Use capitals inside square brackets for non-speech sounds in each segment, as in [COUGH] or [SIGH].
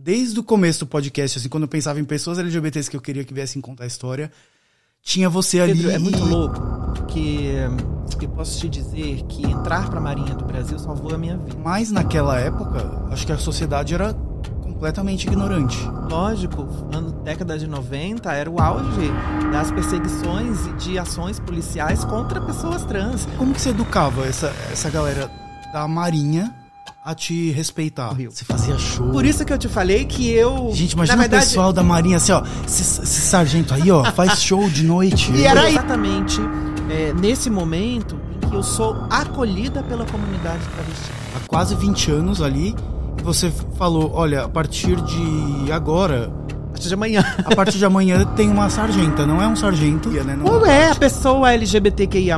desde o começo do podcast, assim, quando eu pensava em pessoas LGBTs que eu queria que viessem contar a história, tinha você Pedro, ali. É muito louco, porque eu posso te dizer que entrar para a Marinha do Brasil salvou a minha vida. Mas naquela época, acho que a sociedade era completamente ignorante. Lógico, na década de 90 era o auge das perseguições e de ações policiais contra pessoas trans. Como que você educava essa, essa galera da Marinha a te respeitar. Você fazia show. Por isso que eu te falei que eu. Gente, imagina na verdade... o pessoal da Marinha assim, ó. Esse, esse sargento aí, ó, faz show de noite. E era exatamente é, nesse momento em que eu sou acolhida pela comunidade travesti. Há quase 20 anos ali, você falou: olha, a partir de agora partir de amanhã. A partir de amanhã tem uma sargenta, não é um sargento. Né? Qual é, é a pessoa LGBTQIA,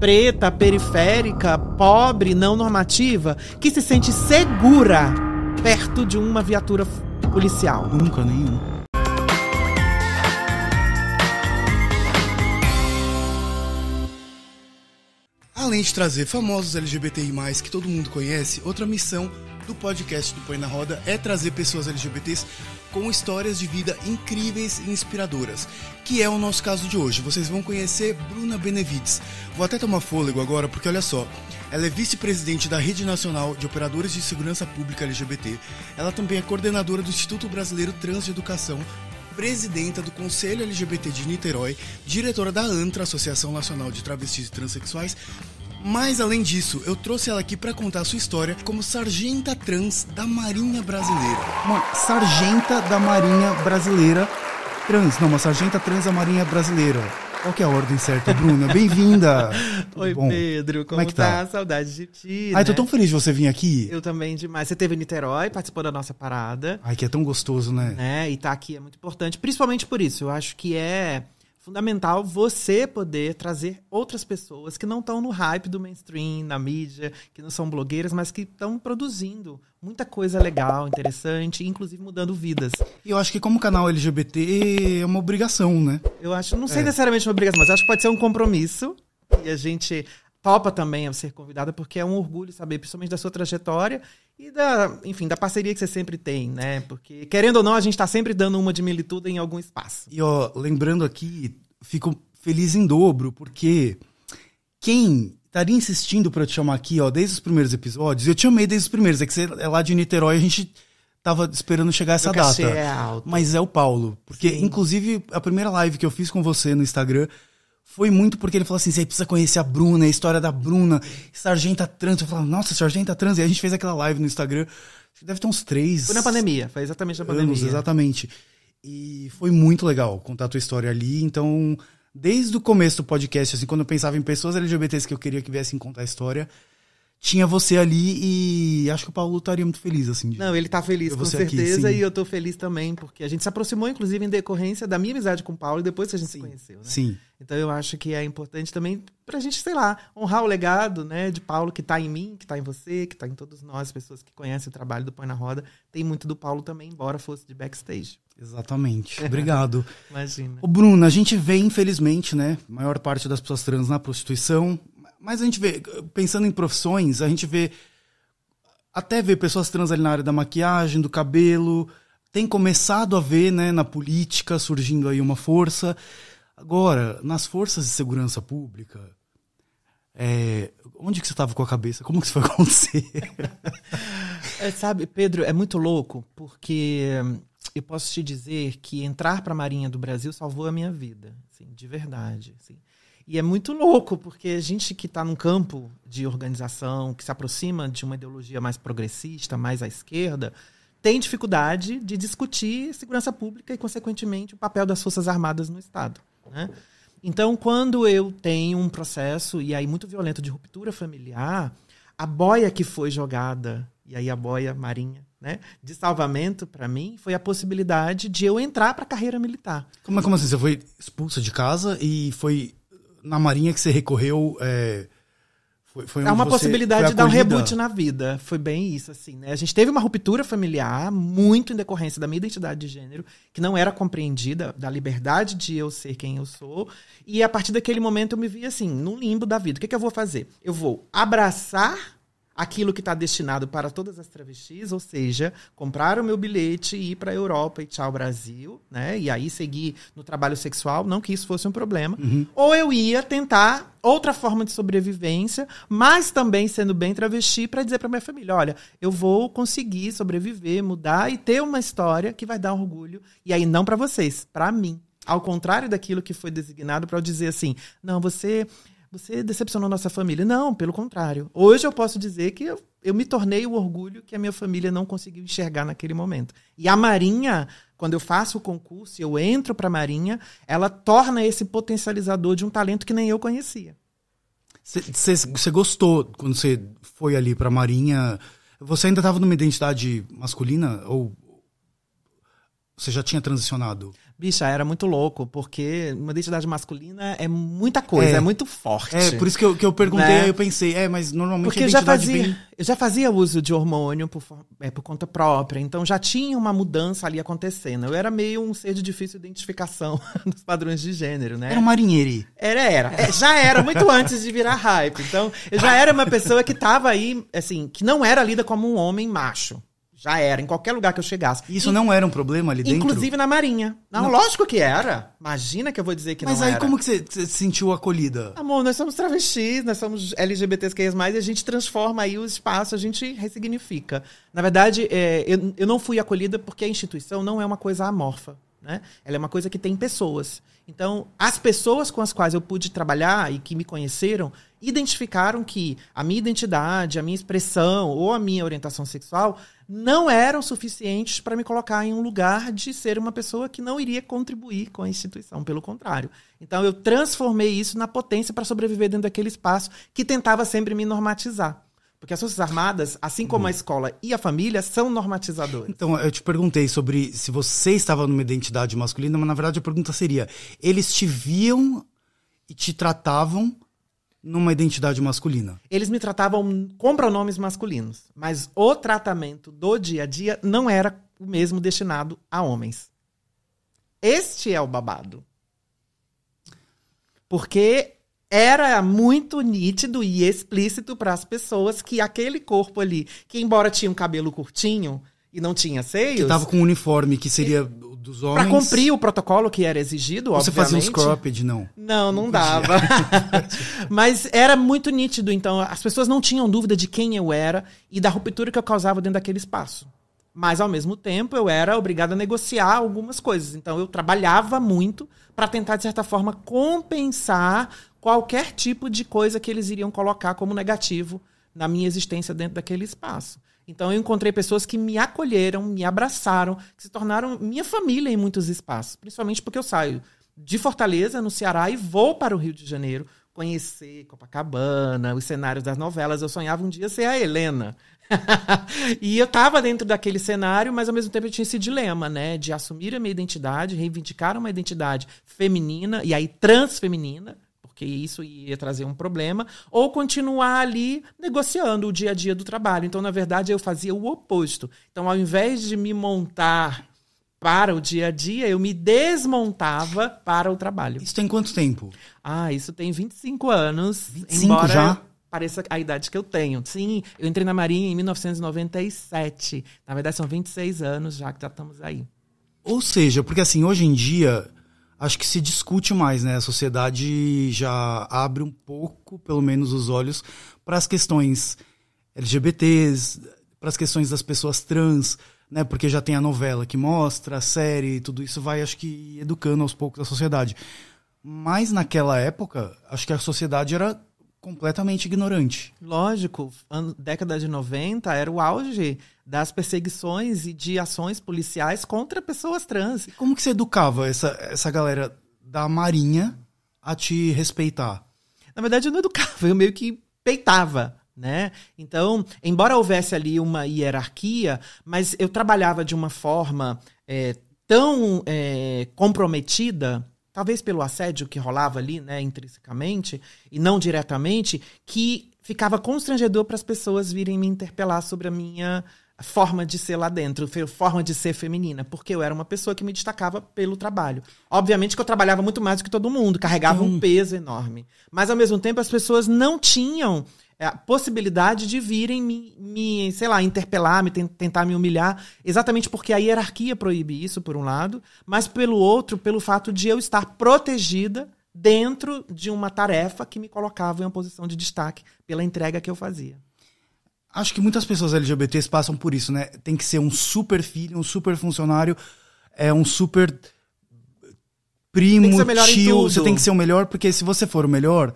preta, periférica, pobre, não normativa, que se sente segura perto de uma viatura policial? Nunca, nenhum. Além de trazer famosos LGBTI+, que todo mundo conhece, outra missão do podcast do Põe na Roda é trazer pessoas LGBTs com histórias de vida incríveis e inspiradoras, que é o nosso caso de hoje. Vocês vão conhecer Bruna Benevides. Vou até tomar fôlego agora, porque olha só, ela é vice-presidente da Rede Nacional de Operadores de Segurança Pública LGBT. Ela também é coordenadora do Instituto Brasileiro Trans de Educação presidenta do Conselho LGBT de Niterói, diretora da ANTRA, Associação Nacional de Travestis e Transsexuais, mas além disso, eu trouxe ela aqui para contar sua história como sargenta trans da Marinha Brasileira. Uma sargenta da Marinha Brasileira trans, não, uma sargenta trans da Marinha Brasileira. Qual que é a ordem certa, Bruna? Bem-vinda! [LAUGHS] Oi, Bom, Pedro, como, como é que tá? tá? Saudade de ti. Ai, né? tô tão feliz de você vir aqui. Eu também demais. Você teve em Niterói, participou da nossa parada. Ai, que é tão gostoso, né? É, e tá aqui é muito importante, principalmente por isso. Eu acho que é fundamental você poder trazer outras pessoas que não estão no hype do mainstream, na mídia, que não são blogueiras, mas que estão produzindo muita coisa legal, interessante, inclusive mudando vidas. E eu acho que como canal LGBT é uma obrigação, né? Eu acho, não sei é. necessariamente uma obrigação, mas acho que pode ser um compromisso. E a gente topa também ser convidada porque é um orgulho saber principalmente da sua trajetória e da, enfim, da parceria que você sempre tem, né? Porque, querendo ou não, a gente está sempre dando uma de militude em algum espaço. E, ó, lembrando aqui, fico feliz em dobro, porque quem estaria insistindo para te chamar aqui, ó, desde os primeiros episódios, eu te amei desde os primeiros, é que você é lá de Niterói, a gente tava esperando chegar essa data. É alto. Mas é o Paulo, porque, Sim. inclusive, a primeira live que eu fiz com você no Instagram foi muito porque ele falou assim: você precisa conhecer a Bruna, a história da Bruna, Sargenta Trans. Eu falava, nossa, Sargenta Trans. E a gente fez aquela live no Instagram. Deve ter uns três. Foi na pandemia, foi exatamente na anos, pandemia. Exatamente. E foi muito legal contar a tua história ali. Então, desde o começo do podcast, assim, quando eu pensava em pessoas LGBTs que eu queria que viessem contar a história, tinha você ali e acho que o Paulo estaria muito feliz, assim. Não, ele tá feliz, com certeza, aqui, e eu tô feliz também, porque a gente se aproximou, inclusive, em decorrência da minha amizade com o Paulo e depois que a gente sim, se conheceu, né? Sim. Então eu acho que é importante também pra gente, sei lá, honrar o legado, né, de Paulo que tá em mim, que tá em você, que tá em todos nós, pessoas que conhecem o trabalho do Põe na Roda. Tem muito do Paulo também, embora fosse de backstage. Exatamente. [LAUGHS] Obrigado. Imagina. Ô, Bruno, a gente vê, infelizmente, né, maior parte das pessoas trans na prostituição, mas a gente vê, pensando em profissões, a gente vê. Até ver pessoas trans ali na área da maquiagem, do cabelo. Tem começado a ver, né, na política, surgindo aí uma força. Agora, nas forças de segurança pública, é, onde que você estava com a cabeça? Como que isso foi [LAUGHS] acontecer? é, sabe, Pedro, é muito louco, porque eh, eu posso te dizer que entrar para a Marinha do Brasil salvou a minha vida, assim, de verdade. Assim. E é muito louco, porque a gente que está num campo de organização, que se aproxima de uma ideologia mais progressista, mais à esquerda, tem dificuldade de discutir segurança pública e, consequentemente, o papel das Forças Armadas no Estado. Né? Então, quando eu tenho um processo, e aí muito violento, de ruptura familiar, a boia que foi jogada, e aí a boia marinha, né, de salvamento para mim, foi a possibilidade de eu entrar para a carreira militar. Como, é, como assim? Você foi expulsa de casa e foi na Marinha que você recorreu. É, foi, foi é uma possibilidade de dar um reboot na vida. Foi bem isso, assim, né? A gente teve uma ruptura familiar, muito em decorrência da minha identidade de gênero, que não era compreendida, da liberdade de eu ser quem eu sou. E a partir daquele momento eu me vi assim, num limbo da vida. O que, é que eu vou fazer? Eu vou abraçar aquilo que está destinado para todas as travestis, ou seja, comprar o meu bilhete e ir para a Europa e tchau Brasil, né? E aí seguir no trabalho sexual, não que isso fosse um problema. Uhum. Ou eu ia tentar outra forma de sobrevivência, mas também sendo bem travesti para dizer para minha família, olha, eu vou conseguir sobreviver, mudar e ter uma história que vai dar orgulho e aí não para vocês, para mim. Ao contrário daquilo que foi designado para eu dizer assim, não, você você decepcionou nossa família. Não, pelo contrário. Hoje eu posso dizer que eu, eu me tornei o orgulho que a minha família não conseguiu enxergar naquele momento. E a Marinha, quando eu faço o concurso e eu entro para a Marinha, ela torna esse potencializador de um talento que nem eu conhecia. Você gostou quando você foi ali para a Marinha? Você ainda estava numa identidade masculina ou você já tinha transicionado? Bicha, era muito louco, porque uma identidade masculina é muita coisa, é, é muito forte. É, por isso que eu, que eu perguntei, né? eu pensei, é, mas normalmente porque a identidade eu já fazia, bem... eu já fazia uso de hormônio por, é, por conta própria, então já tinha uma mudança ali acontecendo. Eu era meio um ser de difícil identificação dos [LAUGHS] padrões de gênero, né? Era um marinheiro. Era, era. É, já era, muito antes de virar hype. Então, eu já era uma pessoa que tava aí, assim, que não era lida como um homem macho. Já era, em qualquer lugar que eu chegasse. Isso e, não era um problema ali dentro? Inclusive na Marinha. Não, não, lógico que era. Imagina que eu vou dizer que Mas não era. Mas aí como que você se sentiu acolhida? Amor, nós somos travestis, nós somos LGBTQIA+, e a gente transforma aí o espaço, a gente ressignifica. Na verdade, é, eu, eu não fui acolhida porque a instituição não é uma coisa amorfa. Né? Ela é uma coisa que tem pessoas. Então, as pessoas com as quais eu pude trabalhar e que me conheceram identificaram que a minha identidade, a minha expressão ou a minha orientação sexual não eram suficientes para me colocar em um lugar de ser uma pessoa que não iria contribuir com a instituição, pelo contrário. Então, eu transformei isso na potência para sobreviver dentro daquele espaço que tentava sempre me normatizar. Porque as Forças Armadas, assim como a escola e a família, são normatizadoras. Então, eu te perguntei sobre se você estava numa identidade masculina, mas na verdade a pergunta seria: eles te viam e te tratavam numa identidade masculina? Eles me tratavam com pronomes masculinos, mas o tratamento do dia a dia não era o mesmo destinado a homens. Este é o babado. Porque era muito nítido e explícito para as pessoas que aquele corpo ali, que embora tinha um cabelo curtinho e não tinha seios, que tava com um uniforme que seria dos homens. Para cumprir o protocolo que era exigido, Você obviamente. Você fazia um cropped, não? Não, não, não dava. [LAUGHS] Mas era muito nítido, então as pessoas não tinham dúvida de quem eu era e da ruptura que eu causava dentro daquele espaço. Mas ao mesmo tempo eu era obrigada a negociar algumas coisas. Então eu trabalhava muito para tentar de certa forma compensar qualquer tipo de coisa que eles iriam colocar como negativo na minha existência dentro daquele espaço. Então eu encontrei pessoas que me acolheram, me abraçaram, que se tornaram minha família em muitos espaços, principalmente porque eu saio de Fortaleza, no Ceará, e vou para o Rio de Janeiro conhecer Copacabana, os cenários das novelas. Eu sonhava um dia ser a Helena. [LAUGHS] e eu estava dentro daquele cenário, mas ao mesmo tempo eu tinha esse dilema, né? De assumir a minha identidade, reivindicar uma identidade feminina e aí transfeminina, porque isso ia trazer um problema, ou continuar ali negociando o dia a dia do trabalho. Então, na verdade, eu fazia o oposto. Então, ao invés de me montar para o dia a dia, eu me desmontava para o trabalho. Isso tem quanto tempo? Ah, isso tem 25 anos. 25 embora já? Pareça a idade que eu tenho. Sim, eu entrei na Marinha em 1997. Na verdade, são 26 anos já que já estamos aí. Ou seja, porque assim, hoje em dia, acho que se discute mais, né? A sociedade já abre um pouco, pelo menos, os olhos para as questões LGBTs, para as questões das pessoas trans, né? Porque já tem a novela que mostra, a série, tudo isso vai, acho que, educando aos poucos a sociedade. Mas naquela época, acho que a sociedade era completamente ignorante. Lógico, an, década de 90 era o auge das perseguições e de ações policiais contra pessoas trans. E como que você educava essa, essa galera da marinha a te respeitar? Na verdade, eu não educava, eu meio que peitava. Né? Então, embora houvesse ali uma hierarquia, mas eu trabalhava de uma forma é, tão é, comprometida talvez pelo assédio que rolava ali, né, intrinsecamente e não diretamente, que ficava constrangedor para as pessoas virem me interpelar sobre a minha forma de ser lá dentro, forma de ser feminina, porque eu era uma pessoa que me destacava pelo trabalho. Obviamente que eu trabalhava muito mais do que todo mundo, carregava Sim. um peso enorme, mas ao mesmo tempo as pessoas não tinham é a possibilidade de virem me, me, sei lá, interpelar, me tentar me humilhar, exatamente porque a hierarquia proíbe isso, por um lado, mas pelo outro, pelo fato de eu estar protegida dentro de uma tarefa que me colocava em uma posição de destaque pela entrega que eu fazia. Acho que muitas pessoas LGBTs passam por isso, né? Tem que ser um super filho, um super funcionário, é um super primo, tio. Você tem que ser o melhor, porque se você for o melhor,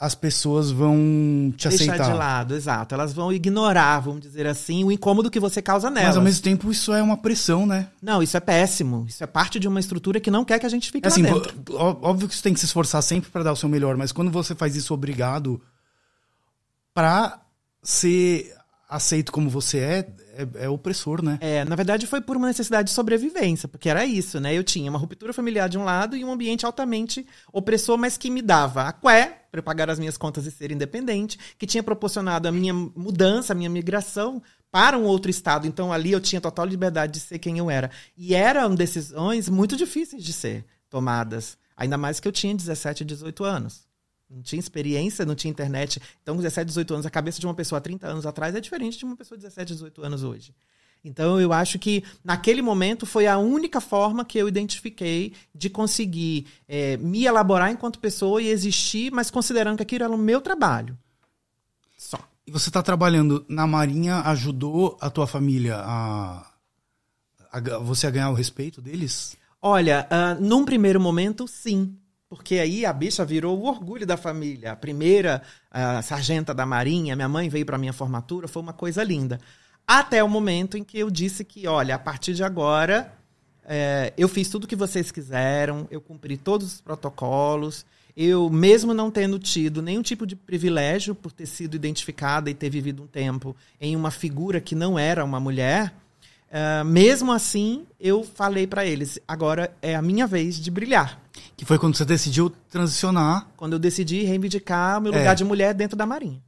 as pessoas vão te Deixar aceitar. Deixar de lado, exato. Elas vão ignorar, vamos dizer assim, o incômodo que você causa nelas. Mas ao mesmo tempo isso é uma pressão, né? Não, isso é péssimo. Isso é parte de uma estrutura que não quer que a gente fique é assim, Óbvio que você tem que se esforçar sempre para dar o seu melhor, mas quando você faz isso obrigado para ser aceito como você é, é, é, opressor, né? É, na verdade foi por uma necessidade de sobrevivência, porque era isso, né? Eu tinha uma ruptura familiar de um lado e um ambiente altamente opressor, mas que me dava a qué para pagar as minhas contas e ser independente, que tinha proporcionado a minha mudança, a minha migração para um outro estado. Então ali eu tinha total liberdade de ser quem eu era. E eram decisões muito difíceis de ser tomadas, ainda mais que eu tinha 17, 18 anos. Não tinha experiência, não tinha internet. Então, 17, 18 anos, a cabeça de uma pessoa há 30 anos atrás é diferente de uma pessoa de 17, 18 anos hoje. Então eu acho que naquele momento foi a única forma que eu identifiquei de conseguir é, me elaborar enquanto pessoa e existir, mas considerando que aquilo era o meu trabalho. Só. E você está trabalhando na Marinha, ajudou a tua família a, a, a você a ganhar o respeito deles? Olha, uh, num primeiro momento, sim. Porque aí a bicha virou o orgulho da família. A primeira uh, sargenta da Marinha, minha mãe veio para minha formatura, foi uma coisa linda. Até o momento em que eu disse que, olha, a partir de agora, é, eu fiz tudo o que vocês quiseram, eu cumpri todos os protocolos, eu, mesmo não tendo tido nenhum tipo de privilégio por ter sido identificada e ter vivido um tempo em uma figura que não era uma mulher, é, mesmo assim, eu falei para eles: agora é a minha vez de brilhar. Que foi quando você decidiu transicionar. Quando eu decidi reivindicar meu é. lugar de mulher dentro da Marinha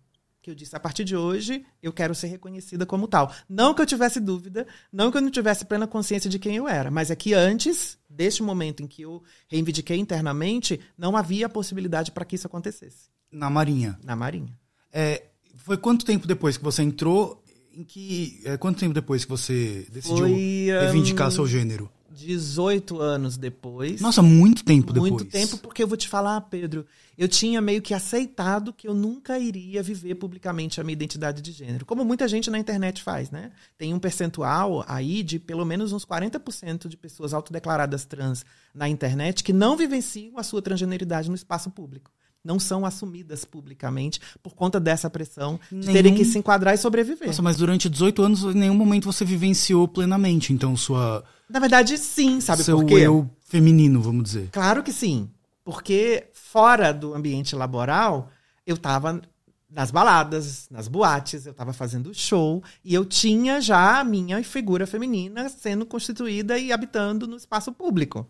que eu disse, a partir de hoje, eu quero ser reconhecida como tal. Não que eu tivesse dúvida, não que eu não tivesse plena consciência de quem eu era, mas é que antes deste momento em que eu reivindiquei internamente, não havia possibilidade para que isso acontecesse. Na Marinha? Na Marinha. É, foi quanto tempo depois que você entrou? Em que, é, quanto tempo depois que você decidiu foi, reivindicar um... seu gênero? 18 anos depois. Nossa, muito tempo muito depois. Muito tempo, porque eu vou te falar, Pedro, eu tinha meio que aceitado que eu nunca iria viver publicamente a minha identidade de gênero, como muita gente na internet faz, né? Tem um percentual aí de pelo menos uns 40% de pessoas autodeclaradas trans na internet que não vivenciam a sua transgeneridade no espaço público não são assumidas publicamente por conta dessa pressão de nenhum... terem que se enquadrar e sobreviver. Nossa, mas durante 18 anos, em nenhum momento você vivenciou plenamente, então, sua na verdade, sim, sabe Seu por quê? eu feminino, vamos dizer. Claro que sim. Porque fora do ambiente laboral, eu tava nas baladas, nas boates, eu tava fazendo show e eu tinha já a minha figura feminina sendo constituída e habitando no espaço público.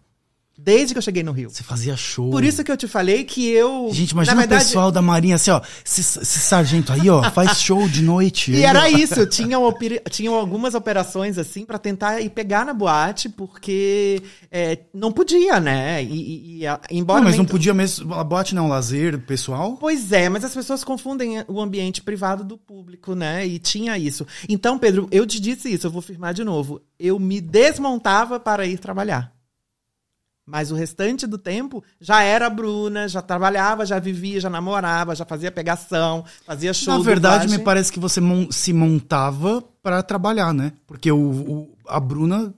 Desde que eu cheguei no Rio. Você fazia show. Por isso que eu te falei que eu. Gente, imagina na verdade... o pessoal da Marinha assim, ó. Esse, esse sargento aí, ó, faz show de noite. e era [LAUGHS] isso. Tinham, tinham algumas operações, assim, para tentar ir pegar na boate, porque é, não podia, né? E, e, e embora. Não, mas nem... não podia mesmo. A boate não é um lazer pessoal? Pois é, mas as pessoas confundem o ambiente privado do público, né? E tinha isso. Então, Pedro, eu te disse isso, eu vou firmar de novo. Eu me desmontava para ir trabalhar. Mas o restante do tempo já era Bruna, já trabalhava, já vivia, já namorava, já fazia pegação, fazia show. Na verdade, me parece que você se montava para trabalhar, né? Porque o, o, a Bruna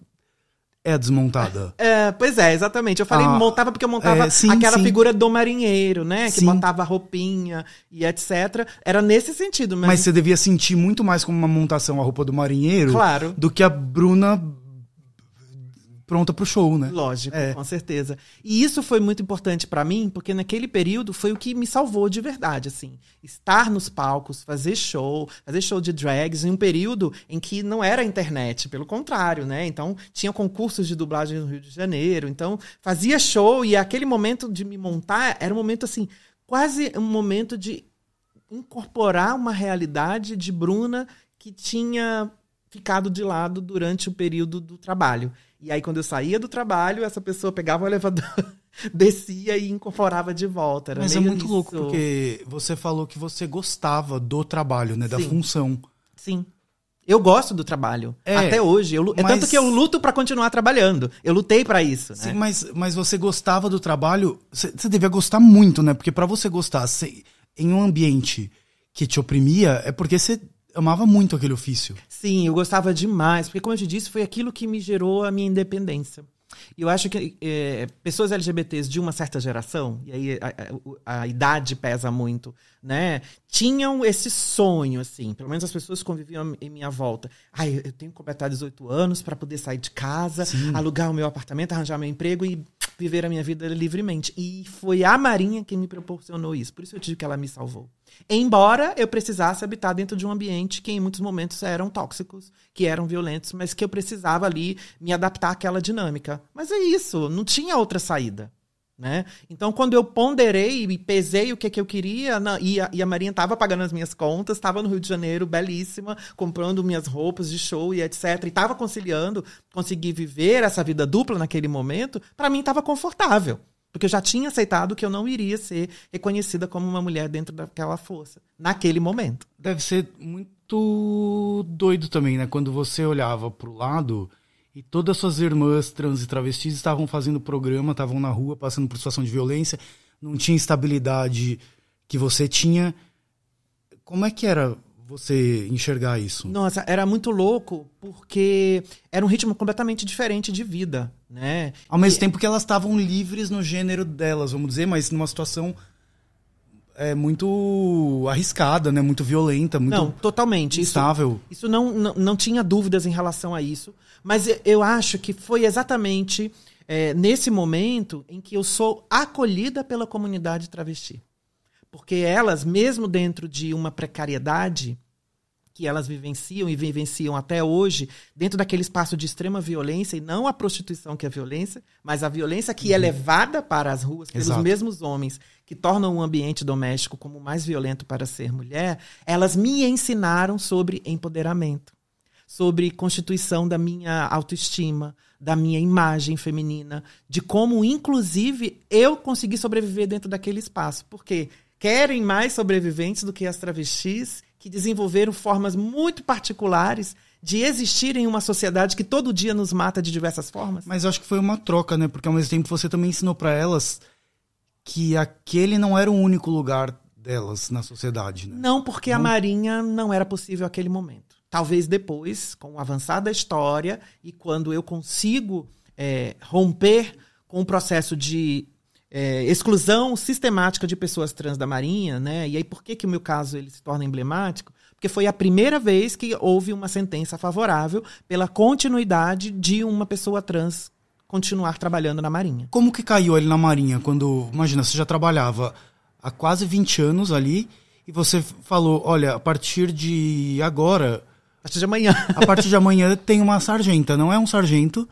é desmontada. É, pois é, exatamente. Eu falei ah, montava porque eu montava é, sim, aquela sim. figura do marinheiro, né? Que sim. botava roupinha e etc. Era nesse sentido mesmo. Mas você devia sentir muito mais como uma montação a roupa do marinheiro claro. do que a Bruna pronta pro show, né? Lógico, é. com certeza. E isso foi muito importante para mim, porque naquele período foi o que me salvou de verdade, assim. Estar nos palcos, fazer show, fazer show de drags em um período em que não era internet, pelo contrário, né? Então, tinha concursos de dublagem no Rio de Janeiro, então fazia show e aquele momento de me montar era um momento assim, quase um momento de incorporar uma realidade de Bruna que tinha ficado de lado durante o período do trabalho. E aí, quando eu saía do trabalho, essa pessoa pegava o elevador, [LAUGHS] descia e incorporava de volta. Era Mas é muito isso. louco, porque você falou que você gostava do trabalho, né? Da Sim. função. Sim. Eu gosto do trabalho. É, até hoje. Eu, é mas... Tanto que eu luto para continuar trabalhando. Eu lutei para isso. Sim, né? mas, mas você gostava do trabalho. Você devia gostar muito, né? Porque para você gostar cê, em um ambiente que te oprimia, é porque você amava muito aquele ofício. Sim, eu gostava demais, porque como eu te disse, foi aquilo que me gerou a minha independência. E eu acho que é, pessoas LGBTs de uma certa geração, e aí a, a, a, idade pesa muito, né? Tinham esse sonho, assim, pelo menos as pessoas que conviviam em minha volta. Ai, eu tenho que completar 18 anos para poder sair de casa, Sim. alugar o meu apartamento, arranjar meu emprego e viver a minha vida livremente. E foi a Marinha que me proporcionou isso. Por isso eu digo que ela me salvou. Embora eu precisasse habitar dentro de um ambiente que em muitos momentos eram tóxicos, que eram violentos, mas que eu precisava ali me adaptar àquela dinâmica. Mas é isso, não tinha outra saída. Né? Então, quando eu ponderei e pesei o que, que eu queria, na, e, a, e a Marinha estava pagando as minhas contas, estava no Rio de Janeiro, belíssima, comprando minhas roupas de show e etc. E estava conciliando, consegui viver essa vida dupla naquele momento, para mim estava confortável. Porque eu já tinha aceitado que eu não iria ser reconhecida como uma mulher dentro daquela força, naquele momento. Deve ser muito doido também, né? Quando você olhava para o lado e todas suas irmãs trans e travestis estavam fazendo programa, estavam na rua, passando por situação de violência, não tinha estabilidade que você tinha. Como é que era você enxergar isso? Nossa, era muito louco, porque era um ritmo completamente diferente de vida, né? Ao mesmo e... tempo que elas estavam livres no gênero delas, vamos dizer, mas numa situação é muito arriscada, né? Muito violenta, muito não, totalmente instável. Isso, isso não, não, não tinha dúvidas em relação a isso, mas eu, acho que foi exatamente é, nesse momento em que eu sou acolhida pela comunidade travesti, porque elas, mesmo dentro de uma precariedade, que elas vivenciam e vivenciam até hoje dentro daquele espaço de extrema violência e não a prostituição que é violência, mas a violência que é uhum. é levada para as ruas pelos Exato. mesmos homens que tornam o ambiente doméstico como mais violento para ser mulher, elas me ensinaram sobre empoderamento, sobre constituição da minha autoestima, da minha imagem feminina, de como inclusive eu consegui sobreviver dentro daquele espaço, porque querem mais sobreviventes do que as travestis que desenvolveram formas muito particulares de existir em uma sociedade que todo dia nos mata de diversas formas. Mas eu acho que foi uma troca, né? Porque ao mesmo tempo você também ensinou para elas que aquele não era o único lugar delas na sociedade, né? Não, porque não... a Marinha não era possível aquele momento. Talvez depois, com o avançar da história e quando eu consigo é, romper com o processo de é, exclusão sistemática de pessoas trans da Marinha, né? E aí por que que o meu caso ele se torna emblemático? Porque foi a primeira vez que houve uma sentença favorável pela continuidade de uma pessoa trans continuar trabalhando na Marinha. Como que caiu ele na Marinha quando, imagina, você já trabalhava há quase 20 anos ali e você falou, olha, a partir de agora, a partir de amanhã, a partir de amanhã tem uma sargenta, não é um sargento,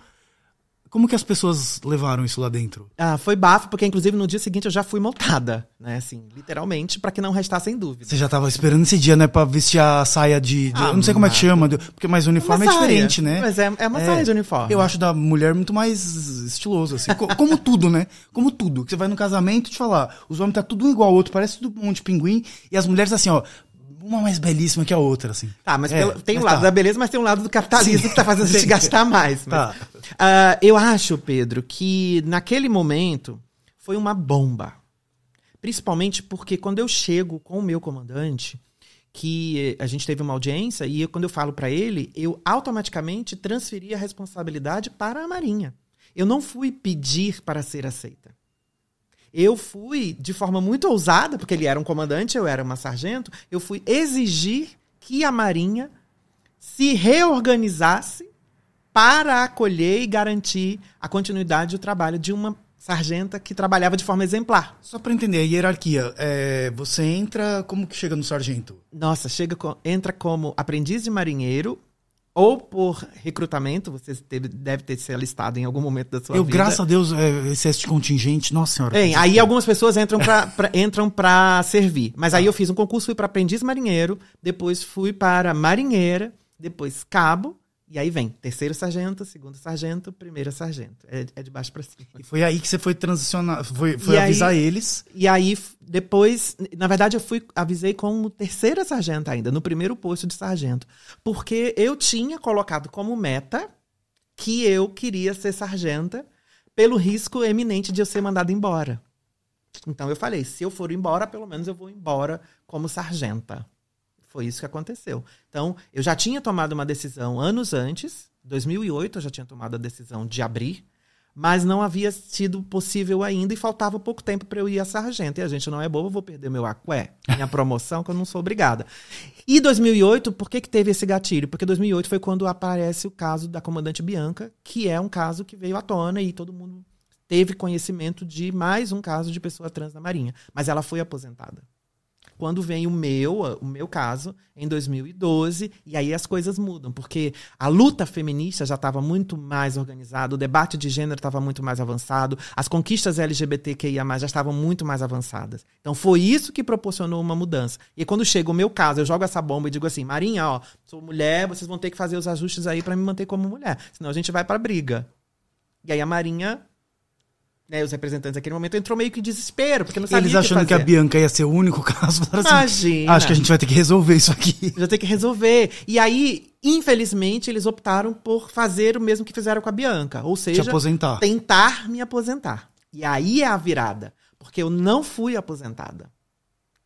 como que as pessoas levaram isso lá dentro? Ah, foi bafo, porque inclusive no dia seguinte eu já fui montada, né? Assim, literalmente, para que não restassem dúvida. Você já tava esperando esse dia, né? Pra vestir a saia de. de ah, eu não sei como é que chama, porque mais uniforme é, é diferente, né? Mas é, é uma é, saia de uniforme. Eu acho da mulher muito mais estiloso, assim. como [LAUGHS] tudo, né? Como tudo. Que você vai no casamento te falar, os homens tá tudo um igual ao outro, parece tudo um monte de pinguim, e as mulheres assim, ó, uma mais belíssima que a outra, assim. Tá, mas é, pelo, tem mas um tá. lado tá. da beleza, mas tem um lado do capitalismo que tá fazendo você gastar mais. Mas, tá. uh, eu acho, Pedro, que naquele momento foi uma bomba. Principalmente porque quando eu chego com o meu comandante, que a gente teve uma audiência, e eu, quando eu falo para ele, eu automaticamente transferi a responsabilidade para a Marinha. Eu não fui pedir para ser aceita. Eu fui, de forma muito ousada, porque ele era um comandante, eu era uma sargento, eu fui exigir que a Marinha se reorganizasse para acolher e garantir a continuidade do trabalho de uma sargenta que trabalhava de forma exemplar. Só para entender a hierarquia, é, você entra como que chega no sargento? Nossa, chega entra como aprendiz de marinheiro ou por recrutamento, você teve, deve ter se alistado em algum momento da sua eu, vida. Eu, graças a Deus, é, excesso de contingente, nossa senhora. Bem, aí algumas pessoas entram para [LAUGHS] entram servir. Mas ah. aí eu fiz um concurso, fui para aprendiz marinheiro, depois fui para marinheira, depois cabo, e aí vem terceiro sargento, segundo sargento, primeiro sargento. É, é de baixo para cima. E foi aí que você foi transicionar, foi, foi avisar aí, eles. E aí depois, na verdade eu fui avisei como terceira sargento ainda, no primeiro posto de sargento, porque eu tinha colocado como meta que eu queria ser sargenta pelo risco eminente de eu ser mandada embora. Então eu falei, se eu for embora, pelo menos eu vou embora como sargenta. Foi isso que aconteceu. Então, eu já tinha tomado uma decisão anos antes, 2008 eu já tinha tomado a decisão de abrir, mas não havia sido possível ainda e faltava pouco tempo para eu ir a sargento. E a gente não é boba, vou perder meu aqué, minha promoção, que eu não sou obrigada. E 2008, por que, que teve esse gatilho? Porque 2008 foi quando aparece o caso da comandante Bianca, que é um caso que veio à tona e todo mundo teve conhecimento de mais um caso de pessoa trans na Marinha. Mas ela foi aposentada. Quando vem o meu, o meu caso, em 2012, e aí as coisas mudam, porque a luta feminista já estava muito mais organizada, o debate de gênero estava muito mais avançado, as conquistas LGBTQIA já estavam muito mais avançadas. Então foi isso que proporcionou uma mudança. E quando chega o meu caso, eu jogo essa bomba e digo assim: Marinha, ó, sou mulher, vocês vão ter que fazer os ajustes aí para me manter como mulher, senão a gente vai para briga. E aí a Marinha né, os representantes naquele momento, entrou meio que em desespero, porque não sabia Eles achando que, que, a Bianca ia ser o único caso. Assim, Imagina. Acho que a gente vai ter que resolver isso aqui. Já [LAUGHS] tem que resolver. E aí, infelizmente, eles optaram por fazer o mesmo que fizeram com a Bianca. Ou seja, tentar me aposentar. E aí é a virada. Porque eu não fui aposentada.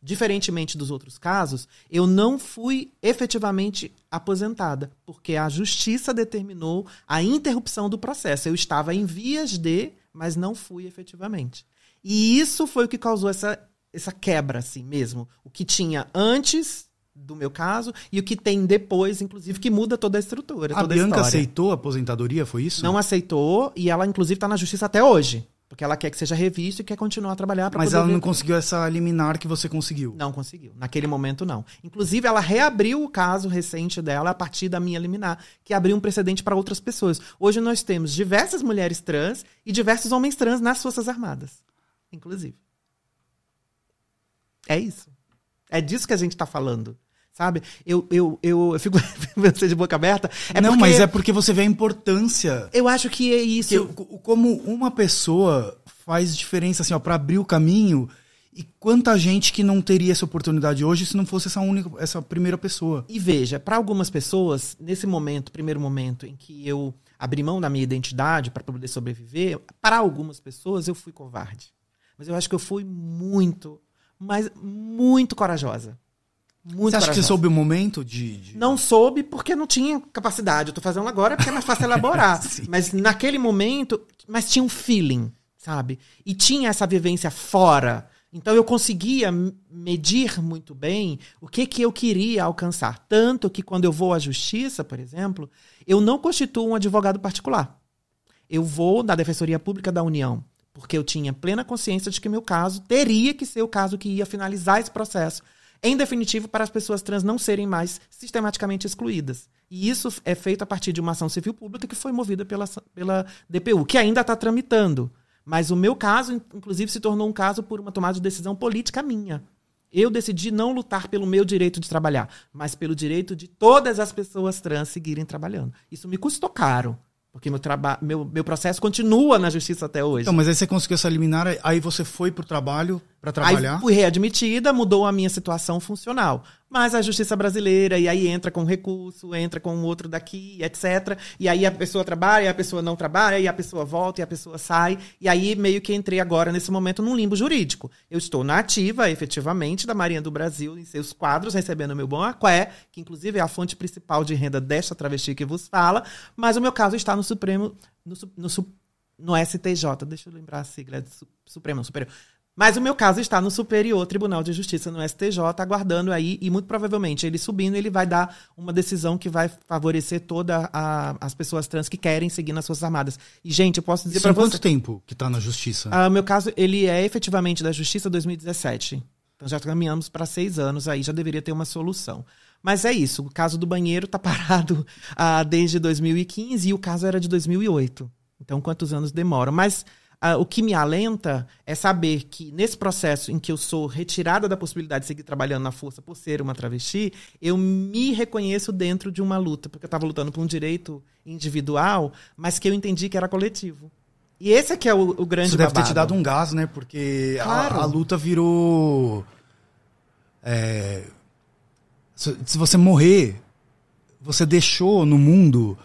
Diferentemente dos outros casos, eu não fui efetivamente aposentada, porque a justiça determinou a interrupção do processo. Eu estava em vias de mas não fui efetivamente. E isso foi o que causou essa, essa quebra, assim mesmo. O que tinha antes do meu caso e o que tem depois, inclusive, que muda toda a estrutura. A toda Bianca a aceitou a aposentadoria, foi isso? Não aceitou e ela, inclusive, está na justiça até hoje. Porque ela quer que seja revisto e quer continuar a trabalhar. Mas ela não ver. conseguiu essa liminar que você conseguiu. Não conseguiu. Naquele momento, não. Inclusive, ela reabriu o caso recente dela a partir da minha liminar, que abriu um precedente para outras pessoas. Hoje nós temos diversas mulheres trans e diversos homens trans nas Forças Armadas. Inclusive. É isso. É disso que a gente está falando. Sabe? Eu, eu, eu, eu fico [LAUGHS] você de boca aberta. É não, porque... mas é porque você vê a importância. Eu acho que é isso. Que eu, como uma pessoa faz diferença, assim, ó, pra abrir o caminho. E quanta gente que não teria essa oportunidade hoje se não fosse essa única, essa primeira pessoa. E veja, para algumas pessoas, nesse momento, primeiro momento em que eu abri mão da minha identidade para poder sobreviver, para algumas pessoas eu fui covarde. Mas eu acho que eu fui muito, mas muito corajosa. Muito você acha que você soube o momento de, de, Não soube porque não tinha capacidade. Eu tô fazendo agora porque é mais fácil elaborar. [LAUGHS] mas naquele momento, mas tinha um feeling, sabe? E tinha essa vivência fora. Então eu conseguia medir muito bem o que que eu queria alcançar. Tanto que quando eu vou à justiça, por exemplo, eu não constituo um advogado particular. Eu vou na Defensoria Pública da União porque eu tinha plena consciência de que meu caso teria que ser o caso que ia finalizar esse processo em definitivo, para as pessoas trans não serem mais sistematicamente excluídas. E isso é feito a partir de uma ação civil pública que foi movida pela, pela DPU, que ainda está tramitando. Mas o meu caso, inclusive, se tornou um caso por uma tomada de decisão política minha. Eu decidi não lutar pelo meu direito de trabalhar, mas pelo direito de todas as pessoas trans seguirem trabalhando. Isso me custou caro. Porque meu, meu, meu processo continua na justiça até hoje. Então, mas aí você conseguiu essa liminar, aí você foi pro trabalho Pra trabalhar. Aí fui readmitida, mudou a minha situação funcional. Mas a justiça brasileira, e aí entra com recurso, entra com outro daqui, etc. E aí a pessoa trabalha, e a pessoa não trabalha, e a pessoa volta, e a pessoa sai. E aí meio que entrei agora, nesse momento, num limbo jurídico. Eu estou na ativa, efetivamente, da Marinha do Brasil, em seus quadros, recebendo meu bom aqué, que inclusive é a fonte principal de renda desta travesti que vos fala. Mas o meu caso está no Supremo, no, no, no STJ, deixa eu lembrar a sigla, Supremo, Superior. Mas o meu caso está no Superior Tribunal de Justiça, no STJ, aguardando aí, e muito provavelmente ele subindo, ele vai dar uma decisão que vai favorecer todas as pessoas trans que querem seguir nas Forças Armadas. E, gente, eu posso dizer para você. quanto tempo que está na Justiça? Ah, meu caso, ele é efetivamente da Justiça 2017. Então já caminhamos para seis anos aí, já deveria ter uma solução. Mas é isso, o caso do banheiro está [LAUGHS] parado ah, desde 2015 e o caso era de 2008. Então, quantos anos demora? Mas Uh, o que me alenta é saber que nesse processo em que eu sou retirada da possibilidade de seguir trabalhando na força por ser uma travesti, eu me reconheço dentro de uma luta, porque eu estava lutando por um direito individual, mas que eu entendi que era coletivo. E esse é que é o, o grande Isso deve babado. ter te dado um gás, né? Porque claro. a, a, luta virou... É, se, se você morrer, você deixou no mundo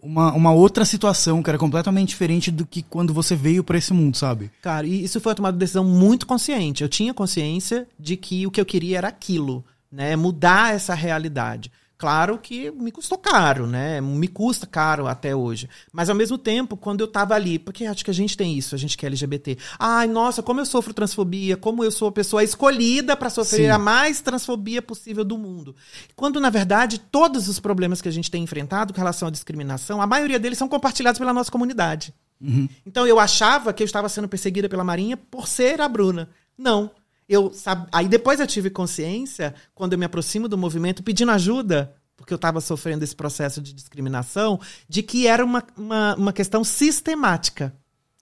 uma, uma outra situação, que era completamente diferente do que quando você veio para esse mundo, sabe? Cara, e isso foi uma decisão muito consciente. Eu tinha consciência de que o que eu queria era aquilo, né? Mudar essa realidade. Claro que me custou caro, né? Me custa caro até hoje. Mas ao mesmo tempo, quando eu tava ali, porque acho que a gente tem isso, a gente que é LGBT. Ai, nossa, como eu sofro transfobia, como eu sou a pessoa escolhida para sofrer Sim. a mais transfobia possível do mundo. Quando, na verdade, todos os problemas que a gente tem enfrentado com relação à discriminação, a maioria deles são compartilhados pela nossa comunidade. Uhum. Então eu achava que eu estava sendo perseguida pela Marinha por ser a Bruna. Não, eu sabe, aí depois eu tive consciência quando eu me aproximo do movimento pedindo ajuda, porque eu estava sofrendo esse processo de discriminação, de que era uma, uma, uma questão sistemática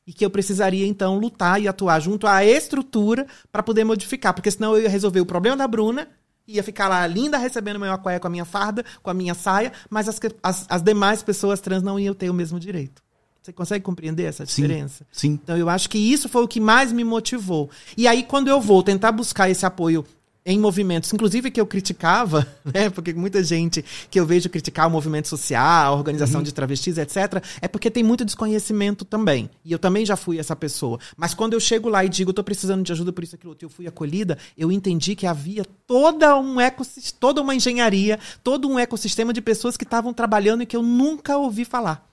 e que eu precisaria então lutar e atuar junto à estrutura para poder modificar, porque senão eu ia resolver o problema da Bruna, ia ficar lá linda recebendo meu aquaia com a minha farda, com a minha saia, mas as, as, as demais pessoas trans não iam ter o mesmo direito. Você consegue compreender essa diferença? Sim, sim. Então eu acho que isso foi o que mais me motivou. E aí quando eu vou tentar buscar esse apoio em movimentos, inclusive que eu criticava, [LAUGHS] né? Porque muita gente que eu vejo criticar o movimento social, a organização uhum. de travestis, etc., é porque tem muito desconhecimento também. E eu também já fui essa pessoa. Mas quando eu chego lá e digo, estou tô precisando de ajuda por isso aquilo, eu fui acolhida, eu entendi que havia toda um ecossistema, toda uma engenharia, todo um ecossistema de pessoas que estavam trabalhando e que eu nunca ouvi falar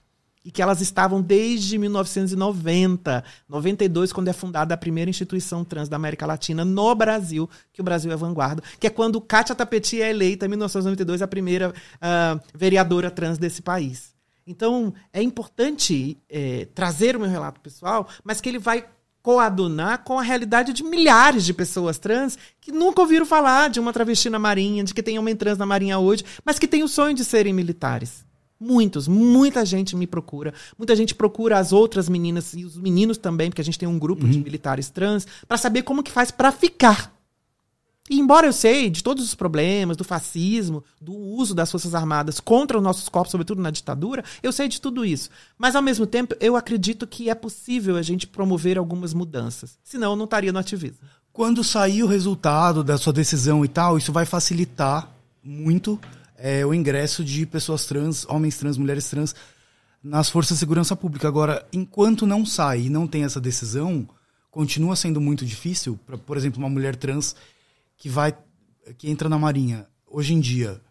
e que elas estavam desde 1990, 92, quando é fundada a primeira instituição trans da América Latina no Brasil, que o Brasil é vanguarda, que é quando Kátia Tapeti é eleita, em 1992, a primeira uh, vereadora trans desse país. Então, é importante é, trazer o meu relato pessoal, mas que ele vai coadunar com a realidade de milhares de pessoas trans que nunca ouviram falar de uma travesti na Marinha, de que tem homem trans na Marinha hoje, mas que tem o sonho de serem militares. Muitos, muita gente me procura. Muita gente procura as outras meninas e os meninos também, porque a gente tem um grupo uhum. de militares trans, para saber como que faz para ficar. E embora eu sei de todos os problemas, do fascismo, do uso das Forças Armadas contra os nossos corpos, sobretudo na ditadura, eu sei de tudo isso. Mas, ao mesmo tempo, eu acredito que é possível a gente promover algumas mudanças. Senão, eu não estaria no ativismo. Quando sair o resultado da sua decisão e tal, isso vai facilitar muito é, o ingresso de pessoas trans, homens trans, mulheres trans, nas forças de segurança pública. Agora, enquanto não sai e não tem essa decisão, continua sendo muito difícil, pra, por exemplo, uma mulher trans que vai que entra na marinha hoje em dia.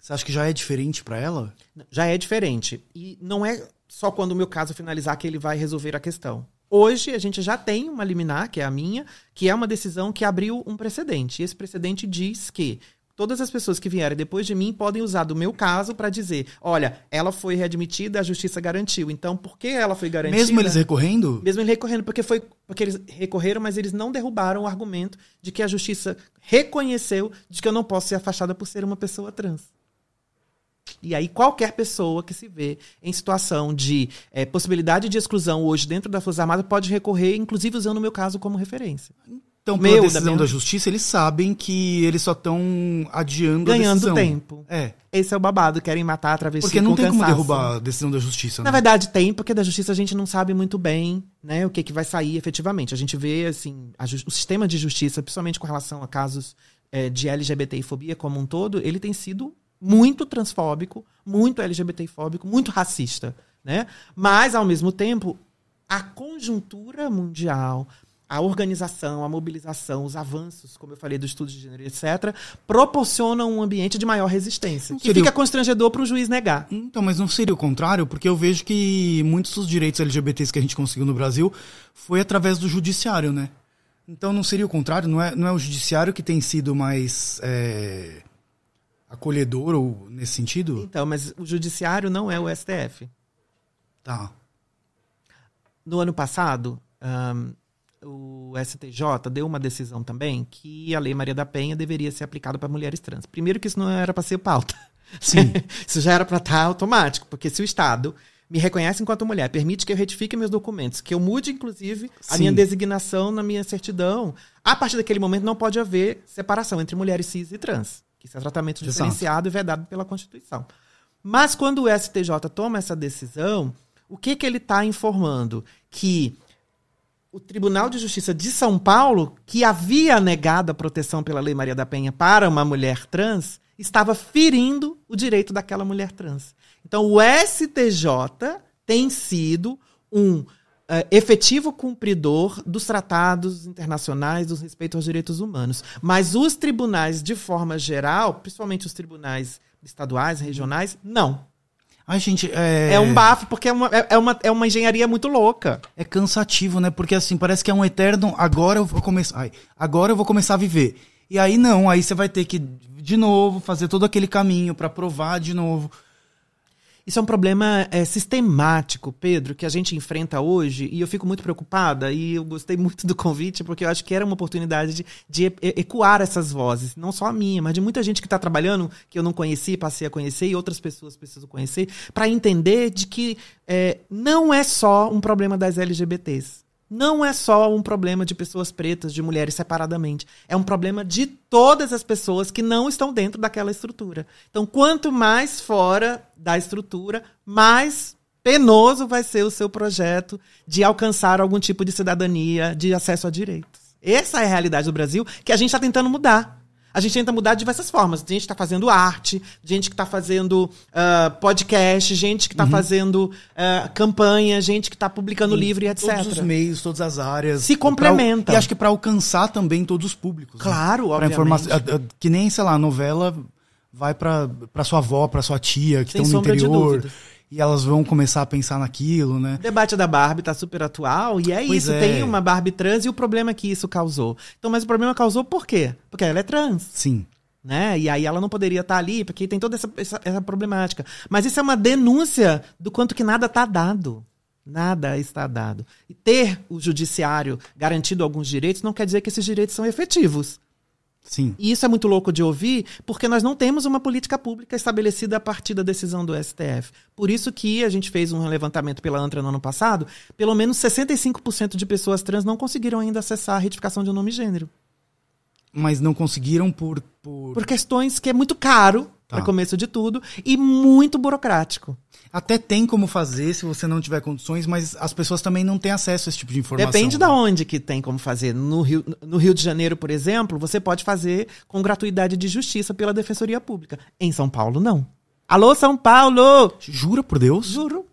Você acha que já é diferente para ela? Já é diferente. E não é só quando o meu caso finalizar que ele vai resolver a questão. Hoje a gente já tem uma liminar, que é a minha, que é uma decisão que abriu um precedente. E esse precedente diz que Todas as pessoas que vierem depois de mim podem usar do meu caso para dizer: olha, ela foi readmitida, a justiça garantiu. Então, por que ela foi garantida? Mesmo eles recorrendo? Mesmo eles recorrendo, porque foi porque eles recorreram, mas eles não derrubaram o argumento de que a justiça reconheceu de que eu não posso ser afastada por ser uma pessoa trans. E aí, qualquer pessoa que se vê em situação de é, possibilidade de exclusão hoje dentro da Força Armada pode recorrer, inclusive usando o meu caso como referência. Então, pela Meu, decisão da, da, justiça, eles sabem que eles só estão adiando Ganhando a decisão. tempo. É. Esse é o babado, querem matar através Porque não tem cansaço. como derrubar a decisão da justiça, né? Na verdade tem, porque da justiça a gente não sabe muito bem, né, o que que vai sair efetivamente. A gente vê, assim, o sistema de justiça, principalmente com relação a casos é, de LGBT e fobia como um todo, ele tem sido muito transfóbico, muito LGBT fóbico, muito racista, né? Mas, ao mesmo tempo, a conjuntura mundial a organização, a mobilização, os avanços, como eu falei, do estudo de gênero, etc., proporcionam um ambiente de maior resistência. Que fica constrangedor para o juiz negar. Então, mas não seria o contrário? Porque eu vejo que muitos dos direitos LGBTs que a gente conseguiu no Brasil foi através do judiciário, né? Então não seria o contrário? Não é, não é o judiciário que tem sido mais. É acolhedor ou nesse sentido? Então, mas o judiciário não é o STF. Tá. No ano passado, um, o STJ deu uma decisão também que a Lei Maria da Penha deveria ser aplicada para mulheres trans. Primeiro que isso não era para ser pauta. Sim. [LAUGHS] isso já era para estar tá automático, porque se o Estado me reconhece enquanto mulher, permite que eu retifique meus documentos, que eu mude, inclusive, Sim. a minha designação na minha certidão. A partir daquele momento não pode haver separação entre mulheres cis e trans, que isso é tratamento diferenciado e vedado pela Constituição. Mas quando o STJ toma essa decisão, o que, que ele está informando? Que o Tribunal de Justiça de São Paulo, que havia negado a proteção pela Lei Maria da Penha para uma mulher trans, estava ferindo o direito daquela mulher trans. Então, o STJ tem sido um uh, efetivo cumpridor dos tratados internacionais dos respeito aos direitos humanos. Mas os tribunais, de forma geral, principalmente os tribunais estaduais, regionais, não. Ai, gente, é... É um bafo, porque é uma, é, é, uma, é uma engenharia muito louca. É cansativo, né? Porque assim, parece que é um eterno. Agora eu vou começar. Ai, agora eu vou começar a viver. E aí não, aí você vai ter que, de novo, fazer todo aquele caminho para provar de novo isso é um problema é, sistemático, Pedro, que a gente enfrenta hoje, e eu fico muito preocupada, e eu gostei muito do convite, porque eu acho que era uma oportunidade de, de ecoar essas vozes, não só a minha, mas de muita gente que está trabalhando, que eu não conheci, passei a conhecer, e outras pessoas precisam conhecer, para entender de que é, não é só um problema das LGBTs não é só um problema de pessoas pretas, de mulheres separadamente. É um problema de todas as pessoas que não estão dentro daquela estrutura. Então, quanto mais fora da estrutura, mais penoso vai ser o seu projeto de alcançar algum tipo de cidadania, de acesso a direitos. Essa é a realidade do Brasil que a gente está tentando mudar. A gente tenta mudar de diversas formas. gente que tá fazendo arte, gente que tá fazendo uh, podcast, gente que tá uhum. fazendo uh, campanha, gente que tá publicando livro e etc. Todos os meios, todas as áreas. Se complementam. E acho que para alcançar também todos os públicos. Né? Claro, né? obviamente. Informação, que nem, sei lá, novela vai para sua avó, para sua tia, que estão no interior. De e elas vão começar a pensar naquilo, né? O debate da Barbie tá super atual e é pois isso, é. tem uma Barbie trans e o problema que isso causou. Então, mas o problema causou por quê? Porque ela é trans. Sim. Né? E aí ela não poderia estar tá ali, porque tem toda essa, essa, essa, problemática. Mas isso é uma denúncia do quanto que nada está dado. Nada está dado. E ter o judiciário garantido alguns direitos não quer dizer que esses direitos são efetivos. Sim. E isso é muito louco de ouvir, porque nós não temos uma política pública estabelecida a partir da decisão do STF. Por isso que a gente fez um levantamento pela ANTRA no ano passado, pelo menos 65% de pessoas trans não conseguiram ainda acessar a retificação de nome e gênero. Mas não conseguiram por, por... Por questões que é muito caro Tá. Para é começo de tudo. E muito burocrático. Até tem como fazer se você não tiver condições, mas as pessoas também não têm acesso a esse tipo de informação. Depende né? onde que tem como fazer. No Rio, no Rio de Janeiro, por exemplo, você pode fazer com gratuidade de justiça pela Defensoria Pública. Em São Paulo, não. Alô, São Paulo! Jura por Deus? Juro.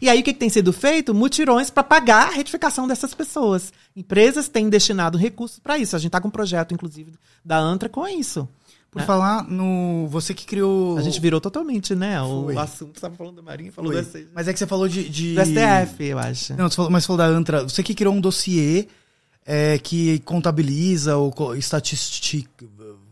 E aí, o que, que tem sido feito? Mutirões para pagar a retificação dessas pessoas. Empresas têm destinado recursos para isso. A gente está com um projeto, inclusive, da ANTRA com isso. Por é. falar no. Você que criou. A gente virou totalmente, né? O Foi. assunto. Você tava falando da Marinha, falou da CG. Mas é que você falou de. de... Do STF, eu acho. Não, você falou, mas falou da Antra. Você que criou um dossiê é, que contabiliza ou estatística.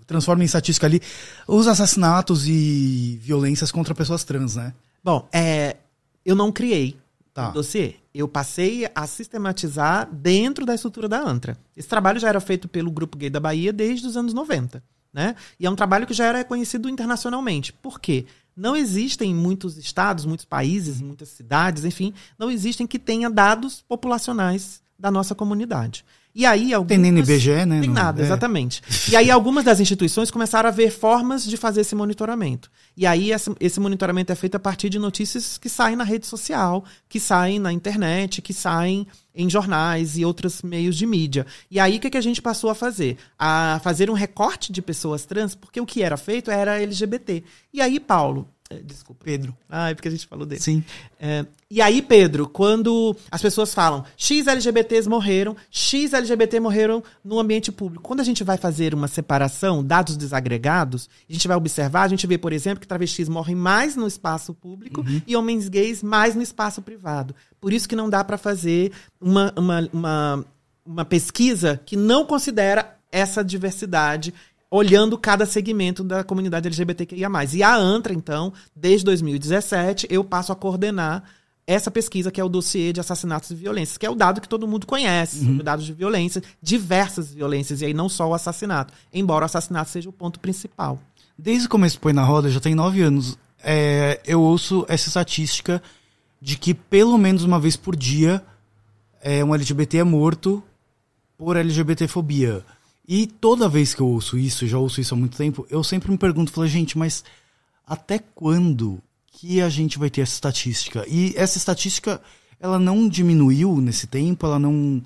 Transforma em estatística ali os assassinatos e violências contra pessoas trans, né? Bom, é, eu não criei tá. o dossiê eu passei a sistematizar dentro da estrutura da ANTRA. Esse trabalho já era feito pelo Grupo Gay da Bahia desde os anos 90. Né? E é um trabalho que já era conhecido internacionalmente. Por quê? Não existem muitos estados, muitos países, muitas cidades, enfim, não existem que tenha dados populacionais da nossa comunidade. E aí algumas... Tem nem IBGE, né? Tem nada, é. exatamente. [LAUGHS] E aí algumas das instituições começaram a ver formas de fazer esse monitoramento. E aí esse monitoramento é feito a partir de notícias que saem na rede social, que saem na internet, que saem em jornais e outros meios de mídia. E aí o que a gente passou a fazer? A fazer um recorte de pessoas trans, porque o que era feito era LGBT. E aí, Paulo, é, desculpa. Pedro. Ah, é porque a gente falou dele. Sim. É, e aí, Pedro, quando as pessoas falam X LGBTs morreram, X LGBT morreram no ambiente público, quando a gente vai fazer uma separação, dados desagregados, a gente vai observar, a gente vê, por exemplo, que travestis morrem mais no espaço público uhum. e homens gays mais no espaço privado. Por isso que não dá para fazer uma, uma, uma, uma pesquisa que não considera essa diversidade olhando cada segmento da comunidade LGBTQIA+. E a ANTRA, então, desde 2017, eu passo a coordenar essa pesquisa que é o dossiê de assassinatos e violências, que é o dado que todo mundo conhece, uhum. dados de violência, diversas violências, e aí não só o assassinato, embora o assassinato seja o ponto principal. Desde o começo Põe na Roda, já tem nove anos, é, eu ouço essa estatística de que pelo menos uma vez por dia é, um LGBT é morto por LGBTfobia. fobia e toda vez que eu ouço isso, já ouço isso há muito tempo, eu sempre me pergunto, falei, gente, mas até quando que a gente vai ter essa estatística? E essa estatística, ela não diminuiu nesse tempo, ela não.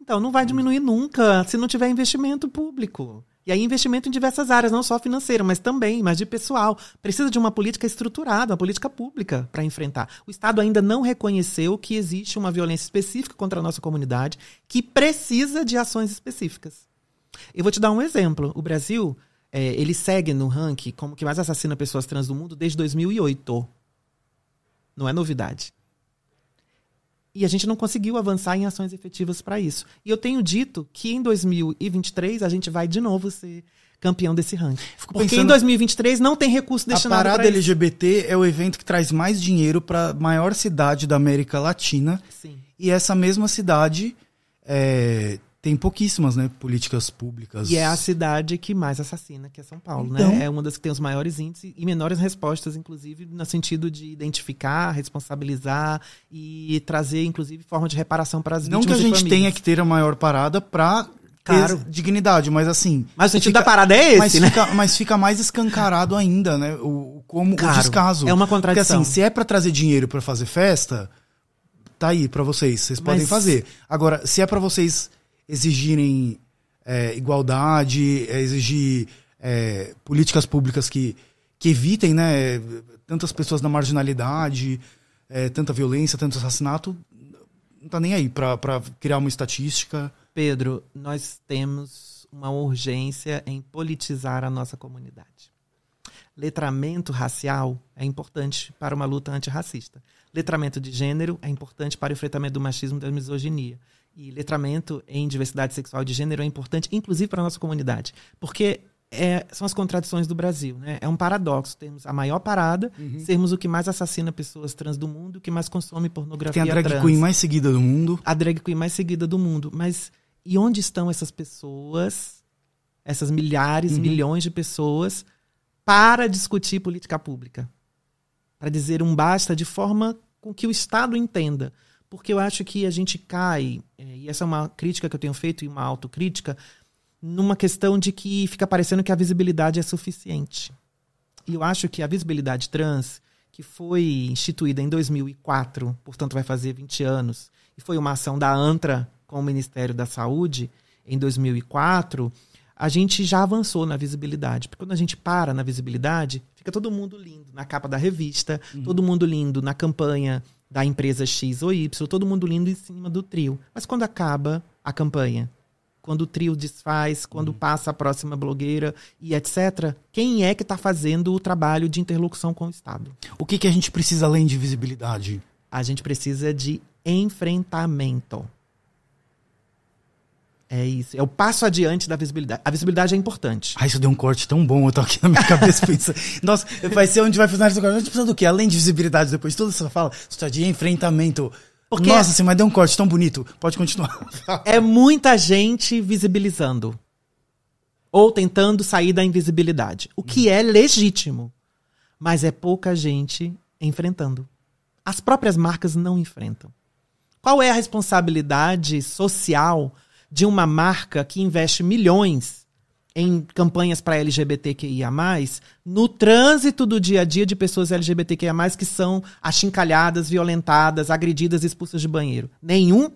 Então, não vai diminuir nunca se não tiver investimento público. E aí, investimento em diversas áreas, não só financeiro, mas também, mas de pessoal. Precisa de uma política estruturada, uma política pública para enfrentar. O Estado ainda não reconheceu que existe uma violência específica contra a nossa comunidade que precisa de ações específicas. Eu vou te dar um exemplo. O Brasil, é, ele segue no ranking como que mais assassina pessoas trans do mundo desde 2008. Não é novidade. E a gente não conseguiu avançar em ações efetivas para isso. E eu tenho dito que em 2023 a gente vai de novo ser campeão desse ranking. Fico Porque pensando, em 2023 não tem recurso destinado para A parada LGBT isso. é o evento que traz mais dinheiro para a maior cidade da América Latina. Sim. E essa mesma cidade é, tem pouquíssimas, né, políticas públicas. E é a cidade que mais assassina, que é São Paulo, né? então, né? É uma das que tem os maiores índices e menores respostas, inclusive, no sentido de identificar, responsabilizar e trazer, inclusive, forma de reparação para as não vítimas. Não que a gente tenha que ter a maior parada para claro. dignidade, mas assim. Mas o sentido fica, da parada é esse, mas né? Fica, mas fica mais escancarado ainda, né? O, como claro, o descaso. É uma contradição. Porque assim, se é para trazer dinheiro para fazer festa, tá aí para vocês, vocês mas... podem fazer. Agora, se é para vocês exigirem é, igualdade, é, exigir é, políticas públicas que, que evitem né, tantas pessoas na marginalidade, é, tanta violência, tanto assassinato, não está nem aí para criar uma estatística. Pedro, nós temos uma urgência em politizar a nossa comunidade. Letramento racial é importante para uma luta antirracista. Letramento de gênero é importante para o enfrentamento do machismo e da misoginia e letramento em diversidade sexual de gênero é importante, inclusive para a nossa comunidade. Porque é, são as contradições do Brasil, né? É um paradoxo. Temos a maior parada, uhum. sermos o que mais assassina pessoas trans do mundo, o que mais consome pornografia Tem a drag trans. queen mais seguida do mundo. A drag queen mais seguida do mundo. Mas e onde estão essas pessoas, essas milhares, uhum. milhões de pessoas, para discutir política pública? Para dizer um basta de forma com que o Estado entenda porque eu acho que a gente cai, eh, e essa é uma crítica que eu tenho feito e uma autocrítica, numa questão de que fica parecendo que a visibilidade é suficiente. E eu acho que a visibilidade trans, que foi instituída em 2004, portanto vai fazer 20 anos, e foi uma ação da ANTRA com o Ministério da Saúde em 2004, a gente já avançou na visibilidade. Porque quando a gente para na visibilidade, fica todo mundo lindo na capa da revista, uhum. todo mundo lindo na campanha da empresa X ou Y, todo mundo lindo em cima do trio. Mas quando acaba a campanha? Quando o trio desfaz, quando uhum. passa a próxima blogueira e etc. Quem é que está fazendo o trabalho de interlocução com o Estado? O que, que a gente precisa além de visibilidade? A gente precisa de enfrentamento. É isso. É o passo adiante da visibilidade. A visibilidade é importante. Ah, isso deu um corte tão bom. Eu tô aqui na minha cabeça [LAUGHS] pensando. Nossa, vai ser onde vai funcionar o corte. A gente precisa do quê? Além de visibilidade, depois toda essa fala, de enfrentamento. Porque Nossa, assim, mas deu um corte tão bonito. Pode continuar. [LAUGHS] é muita gente visibilizando. Ou tentando sair da invisibilidade. O que é legítimo. Mas é pouca gente enfrentando. As próprias marcas não enfrentam. Qual é a responsabilidade social? de uma marca que investe milhões em campanhas para LGBTQIA, no trânsito do dia a dia de pessoas LGBTQIA, que são achincalhadas, violentadas, agredidas, expulsas de banheiro? Nenhum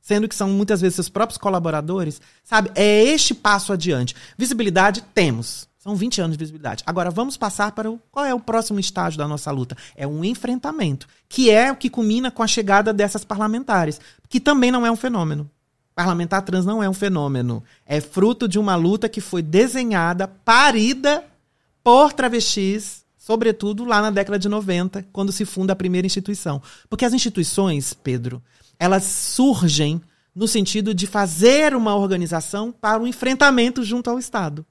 sendo que são muitas vezes seus próprios colaboradores, sabe? É este passo adiante. Visibilidade temos. São 20 anos de visibilidade. Agora vamos passar para o qual é o próximo estágio da nossa luta? É um enfrentamento, que é o que culmina com a chegada dessas parlamentares, que também não é um fenômeno. Parlamentar trans não é um fenômeno. É fruto de uma luta que foi desenhada, parida por travestis, sobretudo lá na década de 90, quando se funda a primeira instituição. Porque as instituições, Pedro, elas surgem no sentido de fazer uma organização para o um enfrentamento junto ao Estado.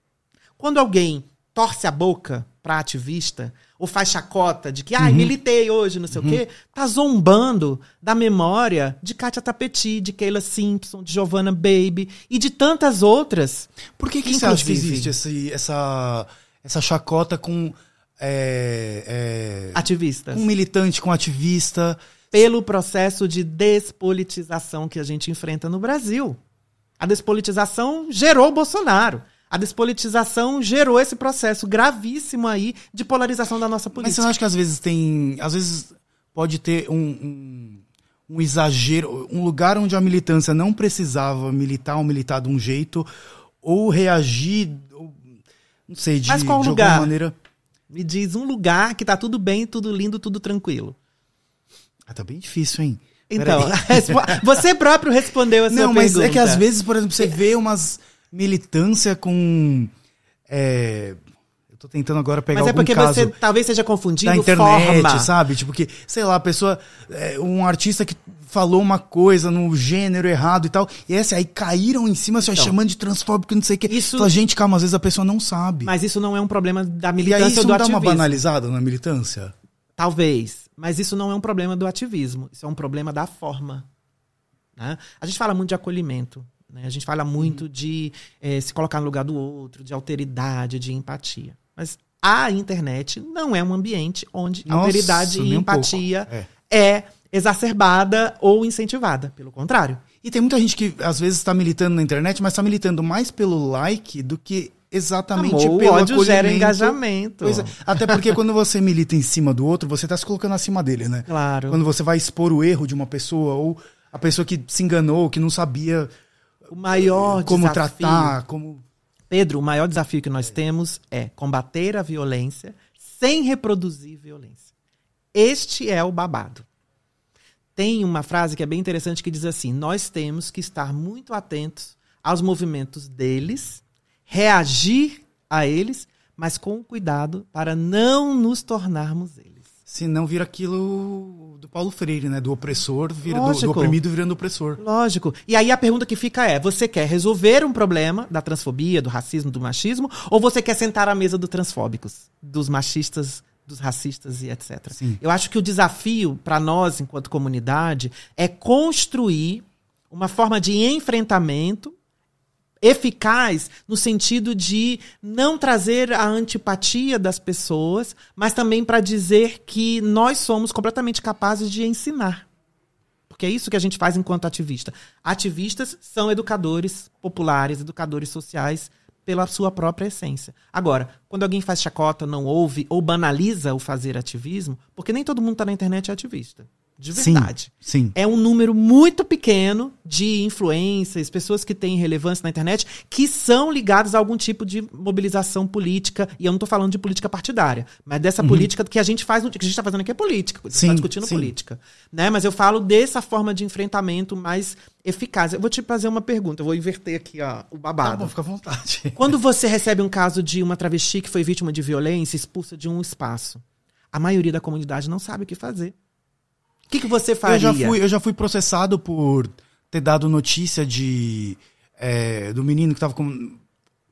Quando alguém torce a boca para ativista, o faz chacota de que, ai, ah, uhum. militei hoje, não sei uhum. o quê, tá zombando da memória de Kátia Tapeti, de Keila Simpson, de Giovanna Baby e de tantas outras. Por que, que você acha que existe esse, essa, essa chacota com. É, é, Ativistas. militante, com ativista. Pelo processo de despolitização que a gente enfrenta no Brasil. A despolitização gerou o Bolsonaro. A despolitização gerou esse processo gravíssimo aí de polarização da nossa política. Mas você não acha que às vezes tem. Às vezes pode ter um, um, um exagero, um lugar onde a militância não precisava militar ou militar de um jeito, ou reagir, ou, não sei, de, Mas qual de lugar? alguma maneira. Me diz um lugar que tá tudo bem, tudo lindo, tudo tranquilo. Ah, tá bem difícil, hein? Então, [LAUGHS] você próprio respondeu essa pergunta. [LAUGHS] Não, mas é que às vezes, por exemplo, você vê umas militância com. É, eu tô tentando agora pegar Mas é porque caso você talvez seja confundido na internet, forma. sabe? Tipo que, sei lá, a pessoa, é, um artista que falou uma coisa no gênero errado e tal, e essa aí caíram em cima, então, chamando de transfóbico, não sei o quê. Isso... Fala, gente, calma, às vezes a pessoa não sabe. Mas isso não é um problema da militância e aí, isso do não ativismo. dá uma banalizada na militância? Talvez, mas isso não é um problema do ativismo, isso é um problema da forma. Né? A gente fala muito de acolhimento, né? A gente fala muito uhum. de é, se colocar no lugar do outro, de alteridade, de empatia. Mas a internet não é um ambiente onde Nossa, alteridade e empatia um é. é exacerbada ou incentivada. Pelo contrário. E tem muita gente que às vezes está militando na internet, mas está militando mais pelo like do que exatamente Amor, pelo o ódio gera engajamento. É. Até porque quando você milita em cima do outro, você está se colocando acima dele, né? Claro. Quando você vai expor o erro de uma pessoa ou a pessoa que se enganou, que não sabia o maior como desafio, tratar, como Pedro, o maior desafio que nós é. temos é combater a violência sem reproduzir violência. Este é o babado. Tem uma frase que é bem interessante que diz assim: nós temos que estar muito atentos aos movimentos deles, reagir a eles, mas com cuidado para não nos tornarmos eles se não vira aquilo do Paulo Freire, né? Do opressor, vira, do, do, oprimido virando opressor. Lógico. E aí a pergunta que fica é: você quer resolver um problema da transfobia, do racismo, do machismo, ou você quer sentar à mesa dos transfóbicos, dos machistas, dos racistas e etc. Sim. Eu acho que o desafio para nós, enquanto comunidade, é construir uma forma de enfrentamento eficaz no sentido de não trazer a antipatia das pessoas, mas também para dizer que nós somos completamente capazes de ensinar. Porque é isso que a gente faz enquanto ativista. Ativistas são educadores populares, educadores sociais pela sua própria essência. Agora, quando alguém faz chacota, não ouve ou banaliza o fazer ativismo, porque nem todo mundo está na internet é ativista. De verdade. Sim, sim. É um número muito pequeno de influências, pessoas que têm relevância na internet, que são ligadas a algum tipo de mobilização política. E eu não estou falando de política partidária, mas dessa uhum. política que a gente faz, que a gente está fazendo aqui é política, a gente está discutindo sim. política. Né? Mas eu falo dessa forma de enfrentamento mais eficaz. Eu vou te fazer uma pergunta, eu vou inverter aqui ó, o babado. Tá bom, fica à vontade. Quando [LAUGHS] você recebe um caso de uma travesti que foi vítima de violência, expulsa de um espaço, a maioria da comunidade não sabe o que fazer. O que, que você faria? Eu já, fui, eu já fui processado por ter dado notícia de é, do menino que estava com,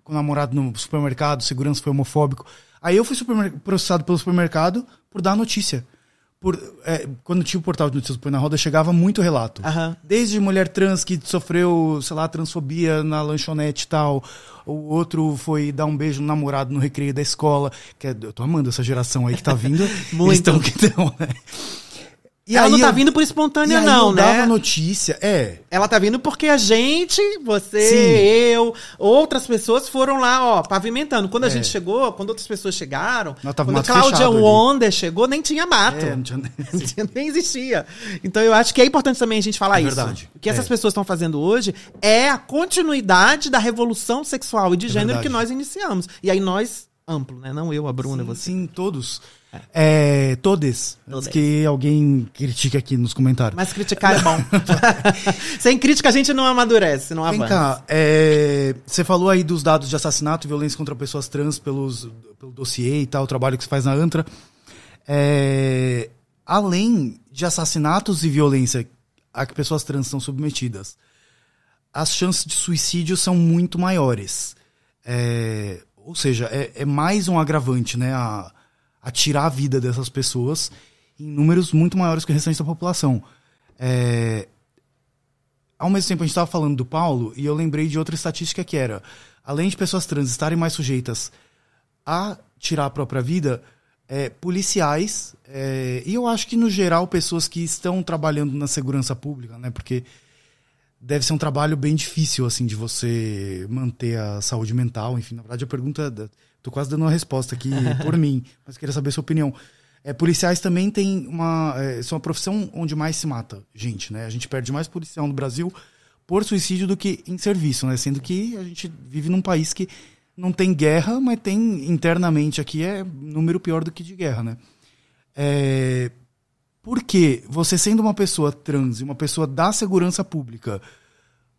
com o namorado no supermercado, segurança foi homofóbico. Aí eu fui processado pelo supermercado por dar notícia. Por, é, quando tinha o portal de notícias Põe na Roda, chegava muito relato. Uhum. Desde mulher trans que sofreu, sei lá, transfobia na lanchonete e tal. O outro foi dar um beijo no namorado no recreio da escola. Que é, eu tô amando essa geração aí que tá vindo. [LAUGHS] muito. então que né? E ela não tá eu... vindo por espontânea, não, né? Dava notícia, é. Ela tá vindo porque a gente, você, Sim. eu, outras pessoas foram lá, ó, pavimentando. Quando é. a gente chegou, quando outras pessoas chegaram, Nós quando a Cláudia Wonder chegou, nem tinha mato. É, não tinha nem... [LAUGHS] nem existia. Então eu acho que é importante também a gente falar é isso. Verdade. O que essas é. pessoas estão fazendo hoje é a continuidade da revolução sexual e de é gênero que nós iniciamos. E aí nós, amplo, né? Não eu, a Bruna, sim, você. Sim, todos. É, todos. Que alguém critique aqui nos comentários. Mas criticar é bom. [LAUGHS] Sem crítica a gente não amadurece, não avança. Vem cá, é, você falou aí dos dados de assassinato e violência contra pessoas trans pelos, pelo dossiê e tal, o trabalho que você faz na ANTRA. É, além de assassinatos e violência a que pessoas trans são submetidas, as chances de suicídio são muito maiores. É, ou seja, é, é, mais um agravante, né? A, a tirar a vida dessas pessoas em números muito maiores que o restante da população. É... Ao mesmo tempo, a gente estava falando do Paulo e eu lembrei de outra estatística que era: além de pessoas trans estarem mais sujeitas a tirar a própria vida, é, policiais, é, e eu acho que no geral pessoas que estão trabalhando na segurança pública, né? Porque deve ser um trabalho bem difícil, assim, de você manter a saúde mental. Enfim, na verdade, a pergunta é Tô quase dando uma resposta aqui por [LAUGHS] mim, mas queria saber sua opinião. É, policiais também têm uma. É, são a profissão onde mais se mata gente, né? A gente perde mais policial no Brasil por suicídio do que em serviço, né? Sendo que a gente vive num país que não tem guerra, mas tem internamente aqui é número pior do que de guerra, né? É, porque você sendo uma pessoa trans e uma pessoa da segurança pública,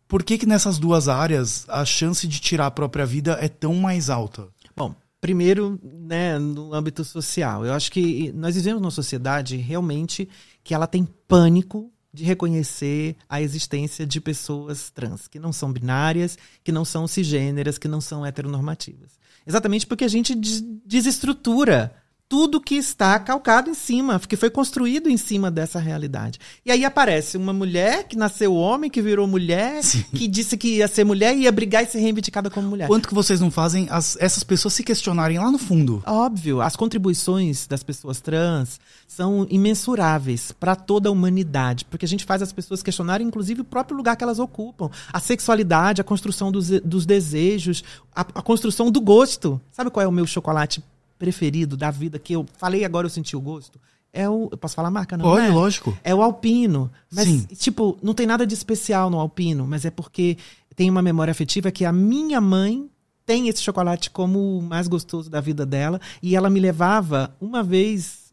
por que que nessas duas áreas a chance de tirar a própria vida é tão mais alta? Bom, primeiro, né, no âmbito social. Eu acho que nós vivemos numa sociedade realmente que ela tem pânico de reconhecer a existência de pessoas trans, que não são binárias, que não são cisgêneras, que não são heteronormativas. Exatamente porque a gente desestrutura tudo que está calcado em cima, que foi construído em cima dessa realidade. E aí aparece uma mulher que nasceu homem, que virou mulher, Sim. que disse que ia ser mulher e ia brigar e ser reivindicada como mulher. Quanto que vocês não fazem as, essas pessoas se questionarem lá no fundo? Óbvio, as contribuições das pessoas trans são imensuráveis para toda a humanidade, porque a gente faz as pessoas questionarem, inclusive, o próprio lugar que elas ocupam, a sexualidade, a construção dos, dos desejos, a, a construção do gosto. Sabe qual é o meu chocolate preferido da vida, que eu falei agora eu senti o gosto, é o. Eu posso falar a marca, não? Pode, é? lógico. É o Alpino. Mas, Sim. tipo, não tem nada de especial no Alpino, mas é porque tem uma memória afetiva que a minha mãe tem esse chocolate como o mais gostoso da vida dela e ela me levava uma vez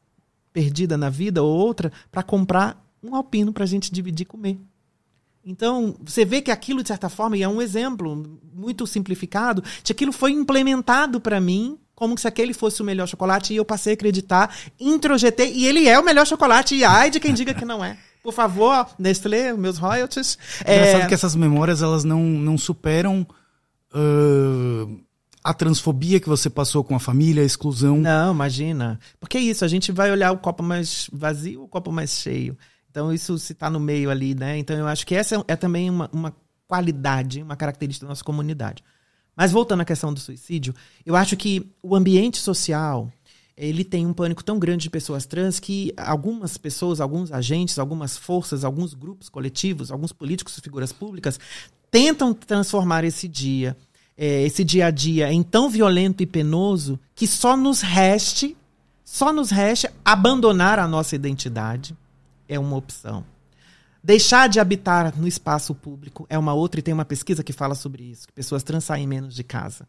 perdida na vida ou outra para comprar um alpino para a gente dividir e comer. Então, você vê que aquilo, de certa forma, e é um exemplo muito simplificado, de aquilo foi implementado para mim como se aquele fosse o melhor chocolate e eu passei a acreditar, introjetei e ele é o melhor chocolate e ai de quem diga que não é. Por favor, Nestlé, meus royalties. É engraçado que essas memórias elas não, não superam uh, a transfobia que você passou com a família, a exclusão. Não, imagina. Porque é isso, a gente vai olhar o copo mais vazio ou o copo mais cheio. Então isso se está no meio ali, né? Então eu acho que essa é, é também uma, uma qualidade, uma característica da nossa comunidade. Mas voltando à questão do suicídio, eu acho que o ambiente social ele tem um pânico tão grande de pessoas trans que algumas pessoas, alguns agentes, algumas forças, alguns grupos coletivos, alguns políticos, figuras públicas tentam transformar esse dia, é, esse dia a dia em tão violento e penoso que só nos reste, só nos reste abandonar a nossa identidade é uma opção. Deixar de habitar no espaço público é uma outra, e tem uma pesquisa que fala sobre isso, que pessoas trans saem menos de casa.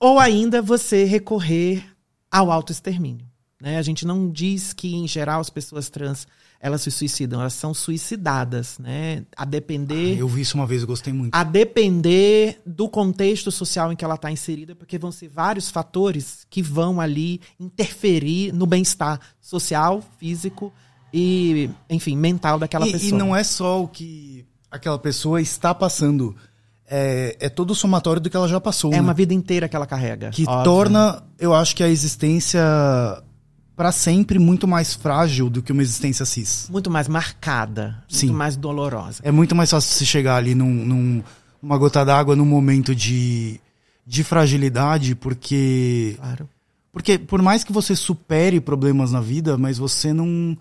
Ou ainda você recorrer ao autoextermínio. Né? A gente não diz que, em geral, as pessoas trans elas se suicidam, elas são suicidadas, né? A depender. Ah, eu vi isso uma vez, gostei muito. A depender do contexto social em que ela está inserida, porque vão ser vários fatores que vão ali interferir no bem-estar social, físico e, enfim, mental daquela e, pessoa. E não é só o que aquela pessoa está passando. É, é todo o somatório do que ela já passou. É né? uma vida inteira que ela carrega. Que Óbvio. torna, eu acho que a existência para sempre muito mais frágil do que uma existência cis. Muito mais marcada. Sim. Muito mais dolorosa. É muito mais fácil se chegar ali num, num uma gota d'água num momento de, de fragilidade, porque. Claro. Porque por mais que você supere problemas na vida, mas você não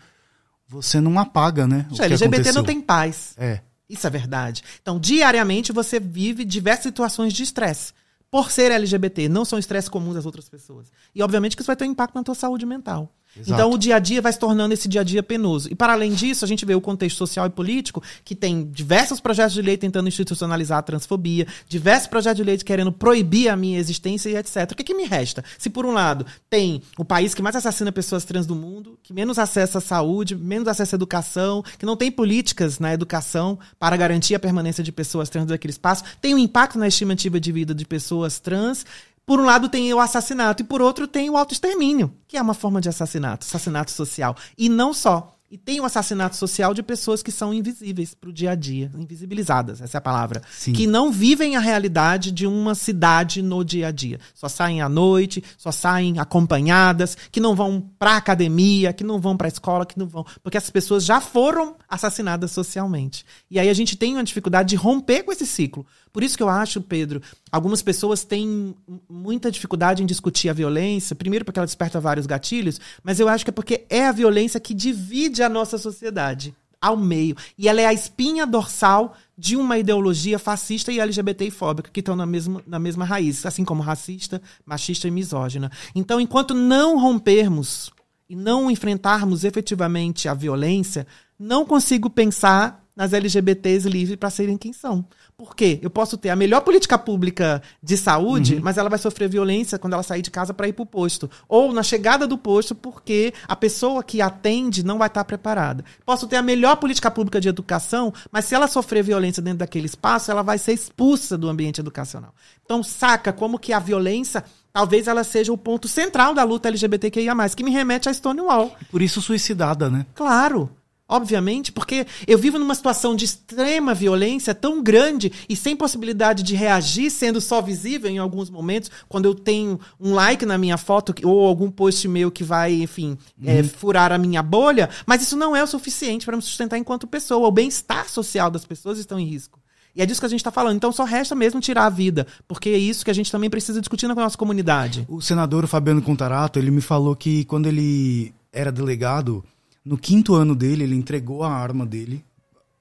você não apaga, né? O LGBT aconteceu. não tem paz. É. Isso é verdade. Então, diariamente você vive diversas situações de estresse. Por ser LGBT, não são estresse comum das outras pessoas. E, obviamente, que isso vai ter um impacto na tua saúde mental. Exato. Então o dia a dia vai se tornando esse dia a dia penoso. E para além disso, a gente vê o contexto social e político que tem diversos projetos de lei tentando institucionalizar a transfobia, diversos projetos de lei querendo proibir a minha existência e etc. O que, que me resta? Se por um lado tem o país que mais assassina pessoas trans do mundo, que menos acessa à saúde, menos acessa à educação, que não tem políticas na educação para garantir a permanência de pessoas trans naquele espaço, tem um impacto na estimativa de vida de pessoas trans, por um lado tem o assassinato e por outro tem o autoextermínio, que é uma forma de assassinato, assassinato social. E não só. E tem o assassinato social de pessoas que são invisíveis para o dia a dia, invisibilizadas, essa é a palavra. Sim. Que não vivem a realidade de uma cidade no dia a dia. Só saem à noite, só saem acompanhadas, que não vão para academia, que não vão para escola, que não vão. Porque essas pessoas já foram assassinadas socialmente. E aí a gente tem uma dificuldade de romper com esse ciclo. Por isso que eu acho, Pedro, algumas pessoas têm muita dificuldade em discutir a violência, primeiro porque ela desperta vários gatilhos, mas eu acho que é porque é a violência que divide a nossa sociedade ao meio. E ela é a espinha dorsal de uma ideologia fascista e LGBT e fóbica, que estão na mesma, na mesma raiz, assim como racista, machista e misógina. Então, enquanto não rompermos e não enfrentarmos efetivamente a violência, não consigo pensar nas LGBTs livres para serem quem são. Por quê? Eu posso ter a melhor política pública de saúde, uhum. mas ela vai sofrer violência quando ela sair de casa para ir para o posto. Ou na chegada do posto, porque a pessoa que atende não vai estar tá preparada. Posso ter a melhor política pública de educação, mas se ela sofrer violência dentro daquele espaço, ela vai ser expulsa do ambiente educacional. Então, saca como que a violência talvez ela seja o ponto central da luta LGBTQIA, que me remete a Stonewall. Por isso suicidada, né? Claro. Obviamente, porque eu vivo numa situação de extrema violência tão grande e sem possibilidade de reagir, sendo só visível em alguns momentos, quando eu tenho um like na minha foto ou algum post meu que vai, enfim, é, uhum. é, furar a minha bolha, mas isso não é o suficiente para me sustentar enquanto pessoa. O bem-estar social das pessoas estão em risco. E é disso que a gente está falando. Então só resta mesmo tirar a vida, porque é isso que a gente também precisa discutir na nossa comunidade. O senador Fabiano Contarato, ele me falou que quando ele era delegado no quinto ano dele, ele entregou a arma dele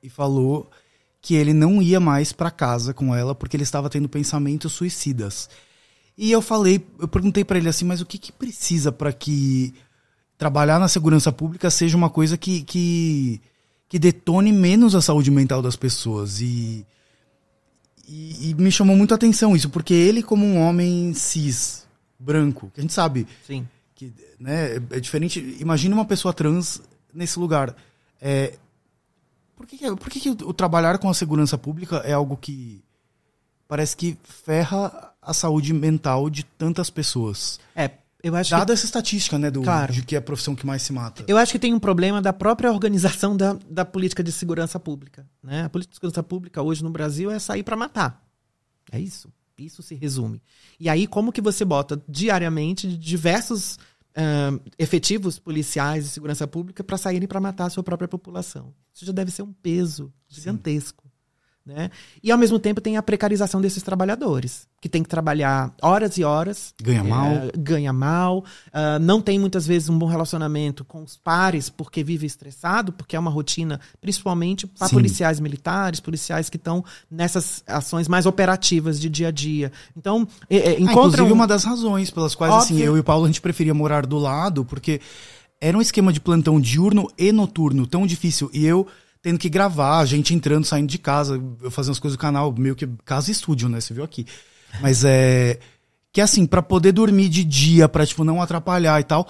e falou que ele não ia mais para casa com ela porque ele estava tendo pensamentos suicidas. E eu falei, eu perguntei para ele assim, mas o que, que precisa para que trabalhar na segurança pública seja uma coisa que, que, que detone menos a saúde mental das pessoas? E, e, e, me chamou muito a atenção isso, porque ele, como um homem cis, branco, que a gente sabe Sim. que né, é, é diferente. Imagina uma pessoa trans nesse lugar. É, por que, que é, por que, que o, o trabalhar com a segurança pública é algo que parece que ferra a saúde mental de tantas pessoas? É, eu acho Dada que... essa estatística, né, do, claro. de que é a profissão que mais se mata. Eu acho que tem um problema da própria organização da, da política de segurança pública. Né? A política de segurança pública hoje no Brasil é sair para matar. É isso. Isso se resume. E aí, como que você bota diariamente diversos uh, efetivos policiais e segurança pública para saírem para matar a sua própria população. Isso já deve ser um peso gigantesco. Né? E ao mesmo tempo tem a precarização desses trabalhadores, que tem que trabalhar horas e horas. Ganha é, mal. Ganha mal. Uh, não tem muitas vezes um bom relacionamento com os pares, porque vive estressado, porque é uma rotina, principalmente para policiais militares, policiais que estão nessas ações mais operativas de dia a dia. Então, é, é, Ah, inclusive, uma das razões pelas quais assim, Óbvio... assim, eu e o Paulo a gente preferia morar do lado, porque era um esquema de plantão diurno e noturno tão difícil. E eu tendo que gravar, gente entrando, saindo de casa, eu fazendo as coisas do canal, meio que casa estúdio, né? Você viu aqui. Mas é. Que assim, para poder dormir de dia, pra, tipo, não atrapalhar e tal.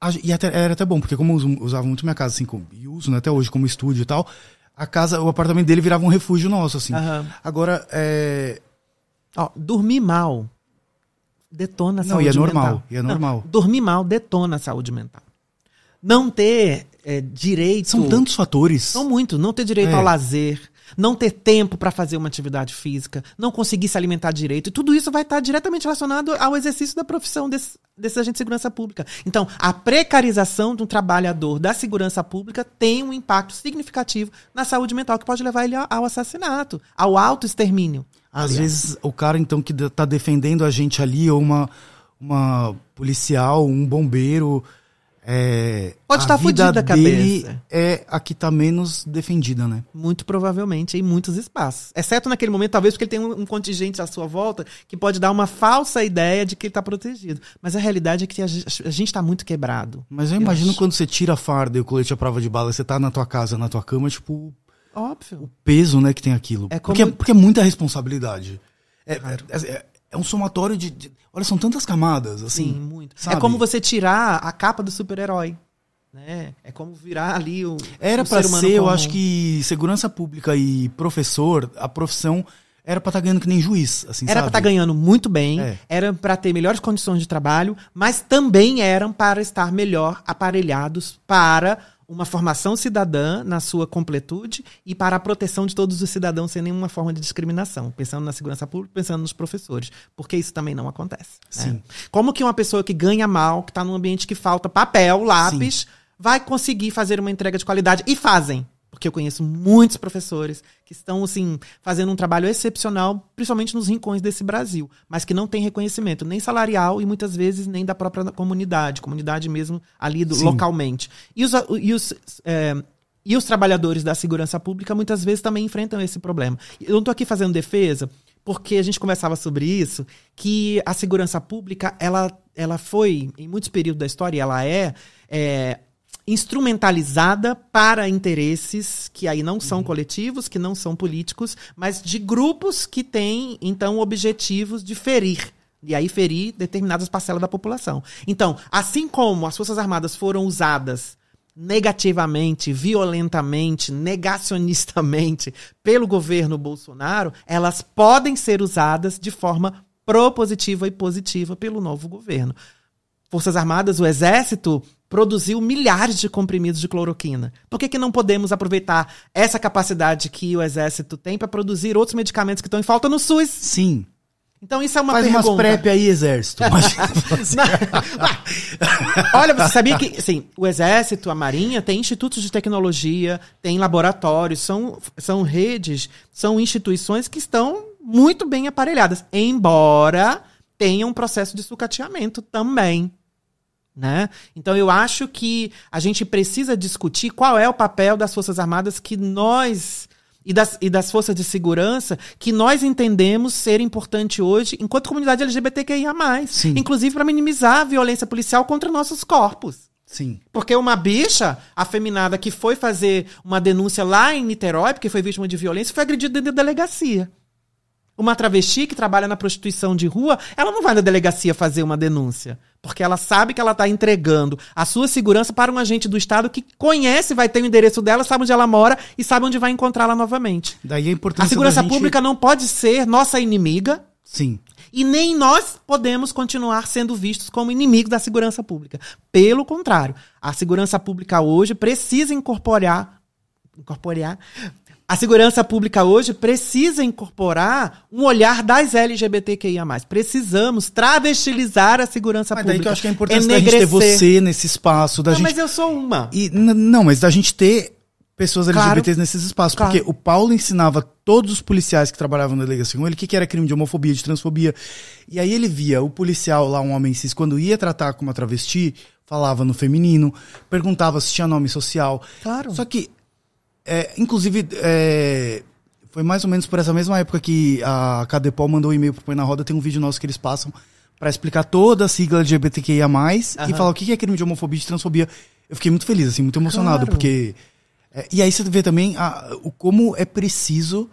A, e até, era até bom, porque como eu usava muito minha casa, assim, como, e uso né, até hoje como estúdio e tal, a casa, o apartamento dele virava um refúgio nosso, assim. Uhum. Agora, é. Ó, dormir mal detona a não, saúde mental. Não, e é normal, e é normal. Não, dormir mal detona a saúde mental. Não ter é, direito. São tantos fatores. São muito. Não ter direito é. ao lazer, não ter tempo para fazer uma atividade física, não conseguir se alimentar direito. E tudo isso vai estar tá diretamente relacionado ao exercício da profissão desse, desse agente de segurança pública. Então, a precarização de um trabalhador da segurança pública tem um impacto significativo na saúde mental, que pode levar ele ao assassinato, ao autoextermínio. Às vezes, o cara, então, que está defendendo a gente ali, ou uma, uma policial, um bombeiro é, Pode estar tá fodida da cabeça. É a que está menos defendida, né? Muito provavelmente, em muitos espaços. Exceto naquele momento, talvez porque ele tem um, contingente à sua volta que pode dar uma falsa ideia de que ele está protegido. Mas a realidade é que a, gente está muito quebrado. Mas eu, eu imagino acho. quando você tira a farda e o colete à prova de bala, você está na tua casa, na tua cama, tipo. Óbvio. O peso, né, que tem aquilo. É como... porque, é, porque é muita responsabilidade. É, claro. é, é é um somatório de, de, Olha, são tantas camadas, assim. Sim, muito. É sabe? É como você tirar a capa do super-herói. Né? É como virar ali o. Era para ser, eu acho que segurança pública e professor, a profissão era para estar tá ganhando que nem juiz, assim, Era para estar tá ganhando muito bem, é. eram para ter melhores condições de trabalho, mas também eram para estar melhor aparelhados para uma formação cidadã na sua completude e para a proteção de todos os cidadãos sem nenhuma forma de discriminação, pensando na segurança pública, pensando nos professores, porque isso também não acontece. Né? Sim. Né? Como que uma pessoa que ganha mal, que está num ambiente que falta papel, lápis, Sim. vai conseguir fazer uma entrega de qualidade e fazem? Porque eu conheço muitos professores que estão, assim, fazendo um trabalho excepcional, principalmente nos rincões desse Brasil, mas que não tem reconhecimento nem salarial e muitas vezes nem da própria comunidade, comunidade mesmo ali do, localmente. E os, e os é, e os trabalhadores da segurança pública muitas vezes também enfrentam esse problema. Eu não estou aqui fazendo defesa, porque a gente conversava sobre isso, que a segurança pública, ela, ela foi, em muitos períodos da história, ela é, é instrumentalizada para interesses que aí não são uhum. coletivos, que não são políticos, mas de grupos que têm, então, objetivos de ferir. E aí ferir determinadas parcelas da população. Então, assim como as Forças Armadas foram usadas negativamente, violentamente, negacionistamente pelo governo Bolsonaro, elas podem ser usadas de forma propositiva e positiva pelo novo governo. Forças Armadas, o Exército, produziu milhares de comprimidos de cloroquina. Por que, que não podemos aproveitar essa capacidade que o Exército tem para produzir outros medicamentos que estão em falta no SUS? Sim. Então isso é uma Faz pergunta. umas PrEP aí, exército. [LAUGHS] Olha, você sabia que sim, o exército, a marinha, tem institutos de tecnologia, tem laboratórios, são, são redes, são instituições que estão muito bem aparelhadas, embora tenha um processo de sucateamento também. Né? Então eu acho que a gente precisa discutir qual é o papel das Forças Armadas que nós e das, e das forças de segurança que nós entendemos ser importante hoje enquanto comunidade LGBTQIA+, Sim. inclusive para minimizar a violência policial contra nossos corpos. Sim. Porque uma bicha afeminada que foi fazer uma denúncia lá em Niterói, porque foi vítima de violência, foi agredida dentro da delegacia. Uma travesti que trabalha na prostituição de rua, ela não vai na delegacia fazer uma denúncia. Porque ela sabe que ela está entregando a sua segurança para um agente do Estado que conhece, vai ter o endereço dela, sabe onde ela mora e sabe onde vai encontrá-la novamente. Daí a importância A segurança gente... pública não pode ser nossa inimiga. Sim. E nem nós podemos continuar sendo vistos como inimigos da segurança pública. Pelo contrário, a segurança pública hoje precisa incorporar incorporar a segurança pública hoje precisa incorporar um olhar das LGBTQIA+. Precisamos travestilizar a segurança mas pública. Mas daí que eu acho que é, é importante a da gente ter você nesse espaço. Da não, gente... mas eu sou uma. E, não, mas da gente ter pessoas LGBTs claro. nesses espaços. Claro. Porque o Paulo ensinava todos os policiais que trabalhavam na delegacia com ele o que, que era crime de homofobia, de transfobia. E aí ele via o policial lá, um homem cis, quando ia tratar com uma travesti, falava no feminino, perguntava se tinha nome social. Claro. Só que é, inclusive, é, foi mais ou menos por essa mesma época que a Cadepol mandou um e-mail pro Põe na Roda, tem um vídeo nosso que eles passam para explicar toda a sigla LGBTQIA+, uhum. e falar o que é crime de homofobia e de transfobia. Eu fiquei muito feliz, assim, muito emocionado, claro. porque... É, e aí você vê também a, o como é preciso,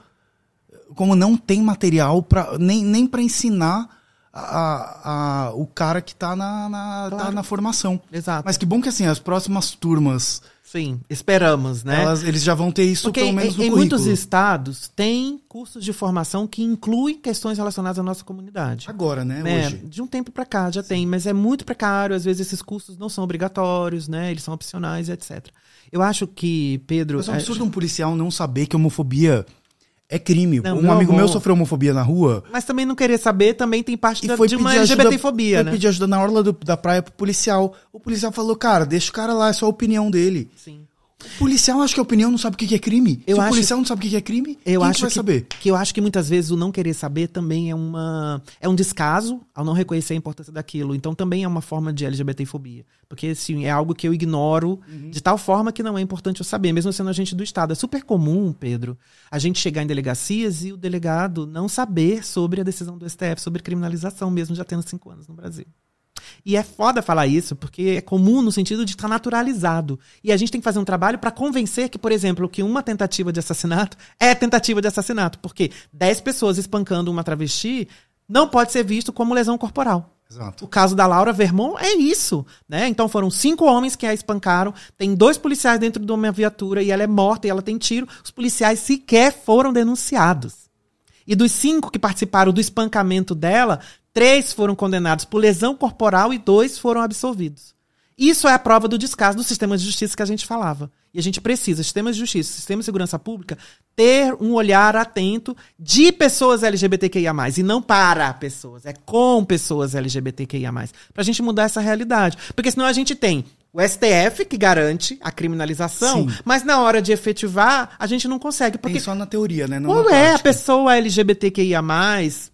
como não tem material pra, nem, nem para ensinar a, a, o cara que tá na, na, tá claro. tá na formação. Exato. Mas que bom que, assim, as próximas turmas Sim, esperamos, né? Elas, eles já vão ter isso Porque pelo menos no em, em muitos estados tem cursos de formação que incluem questões relacionadas à nossa comunidade. Agora, né? né? Hoje. De um tempo para cá já Sim. tem, mas é muito precário. Às vezes esses cursos não são obrigatórios, né? Eles são opcionais, etc. Eu acho que Pedro. Mas é um é, absurdo é... um policial não saber que homofobia é crime. Não, um amigo meu sofreu homofobia na rua. Mas também não queria saber, também tem parte da, de uma LGBTfobia, né? Foi pedir ajuda na orla do, da praia pro policial. O policial falou, cara, deixa o cara lá, é só a opinião dele. Sim. O policial acha que a opinião não sabe o que é crime. Eu Se acho... o policial não sabe o que é crime, eu acho que vai que, saber? Que eu acho que muitas vezes o não querer saber também é uma é um descaso ao não reconhecer a importância daquilo. Então também é uma forma de LGBTfobia, porque assim, é algo que eu ignoro uhum. de tal forma que não é importante eu saber, mesmo sendo agente do estado. É super comum, Pedro, a gente chegar em delegacias e o delegado não saber sobre a decisão do STF sobre criminalização mesmo já tendo cinco anos no Brasil. E é foda falar isso, porque é comum no sentido de estar tá naturalizado. E a gente tem que fazer um trabalho para convencer que, por exemplo, que uma tentativa de assassinato [LAUGHS] é tentativa de assassinato. Porque 10 pessoas espancando uma travesti não pode ser visto como lesão corporal. Exato. O caso da Laura Vermont é isso, né? Então foram cinco homens que a espancaram, tem dois policiais dentro de uma viatura e ela é morta e ela tem tiro. Os policiais sequer foram denunciados. E dos cinco que participaram do espancamento dela, três foram condenados por lesão corporal e dois foram absolvidos. Isso é a prova do descaso do sistema de justiça que a gente falava. E a gente precisa, sistema de justiça, sistema de segurança pública, ter um olhar atento de pessoas LGBTQIA, e não para pessoas, é com pessoas LGBTQIA, para a gente mudar essa realidade. Porque senão a gente tem o STF que garante a criminalização, Sim. mas na hora de efetivar, a gente não consegue. Porque Tem só na teoria, né? Não qual é a pessoa LGBTQIA,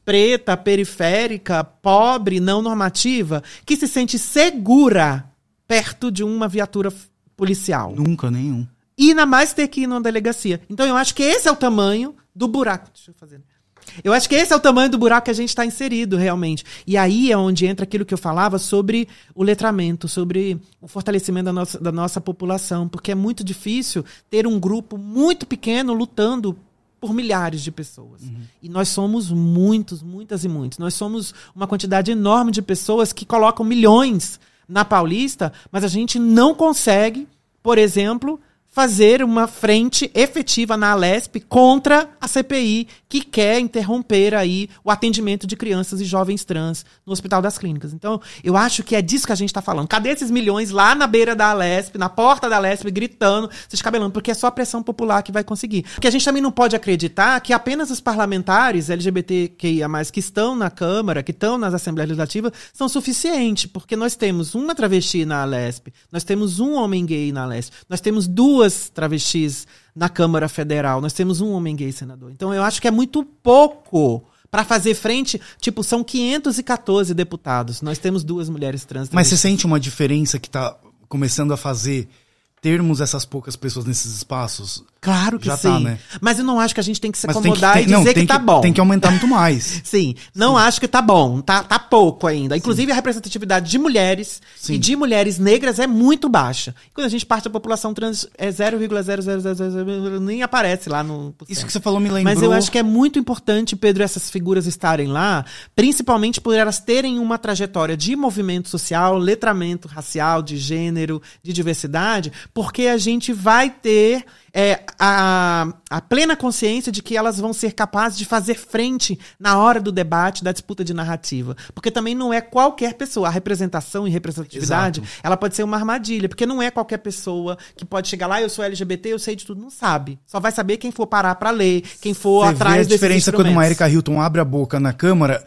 preta, periférica, pobre, não normativa, que se sente segura perto de uma viatura policial. Nunca, nenhum. E ainda mais ter que ir numa delegacia. Então eu acho que esse é o tamanho do buraco. Deixa eu fazer. Né? Eu acho que esse é o tamanho do buraco que a gente está inserido, realmente. E aí é onde entra aquilo que eu falava sobre o letramento, sobre o fortalecimento da nossa, da nossa população, porque é muito difícil ter um grupo muito pequeno lutando por milhares de pessoas. Uhum. E nós somos muitos, muitas e muitos. Nós somos uma quantidade enorme de pessoas que colocam milhões na Paulista, mas a gente não consegue, por exemplo, fazer uma frente efetiva na Alesp contra a CPI que quer interromper aí o atendimento de crianças e jovens trans no Hospital das Clínicas. Então, eu acho que é disso que a gente está falando. Cadê esses milhões lá na beira da Alesp, na porta da Alesp, gritando, se escabelando, porque é só a pressão popular que vai conseguir. Porque a gente também não pode acreditar que apenas os parlamentares LGBTQIA+, que estão na Câmara, que estão nas Assembleias Legislativas, são suficientes, porque nós temos uma travesti na Alesp, nós temos um homem gay na Alesp, nós temos duas duas travestis na Câmara Federal. Nós temos um homem gay senador. Então eu acho que é muito pouco para fazer frente, tipo, são 514 deputados. Nós temos duas mulheres trans. Mas você sente uma diferença que está começando a fazer termos essas poucas pessoas nesses espaços? Claro que Já tá, sim. Tá, né? Mas eu não acho que a gente tem que se acomodar que, tem, e dizer não, que, tá bom. Tem que aumentar muito mais. [LAUGHS] sim. Não sim. acho que tá bom. Tá, tá pouco ainda. Inclusive, sim. a representatividade de mulheres sim. e de mulheres negras é muito baixa. Quando a gente parte da população trans, é 0,0000, nem aparece lá no. Isso que você falou me lembrou. Mas eu acho que é muito importante, Pedro, essas figuras estarem lá, principalmente por elas terem uma trajetória de movimento social, letramento racial, de gênero, de diversidade, porque a gente vai ter é, a, a plena consciência de que elas vão ser capazes de fazer frente na hora do debate, da disputa de narrativa. Porque também não é qualquer pessoa. A representação e representatividade, Exato. ela pode ser uma armadilha. Porque não é qualquer pessoa que pode chegar lá, ah, eu sou LGBT, eu sei de tudo. Não sabe. Só vai saber quem for parar para ler, quem for Você atrás vê a diferença quando uma Erika Hilton abre a boca na Câmara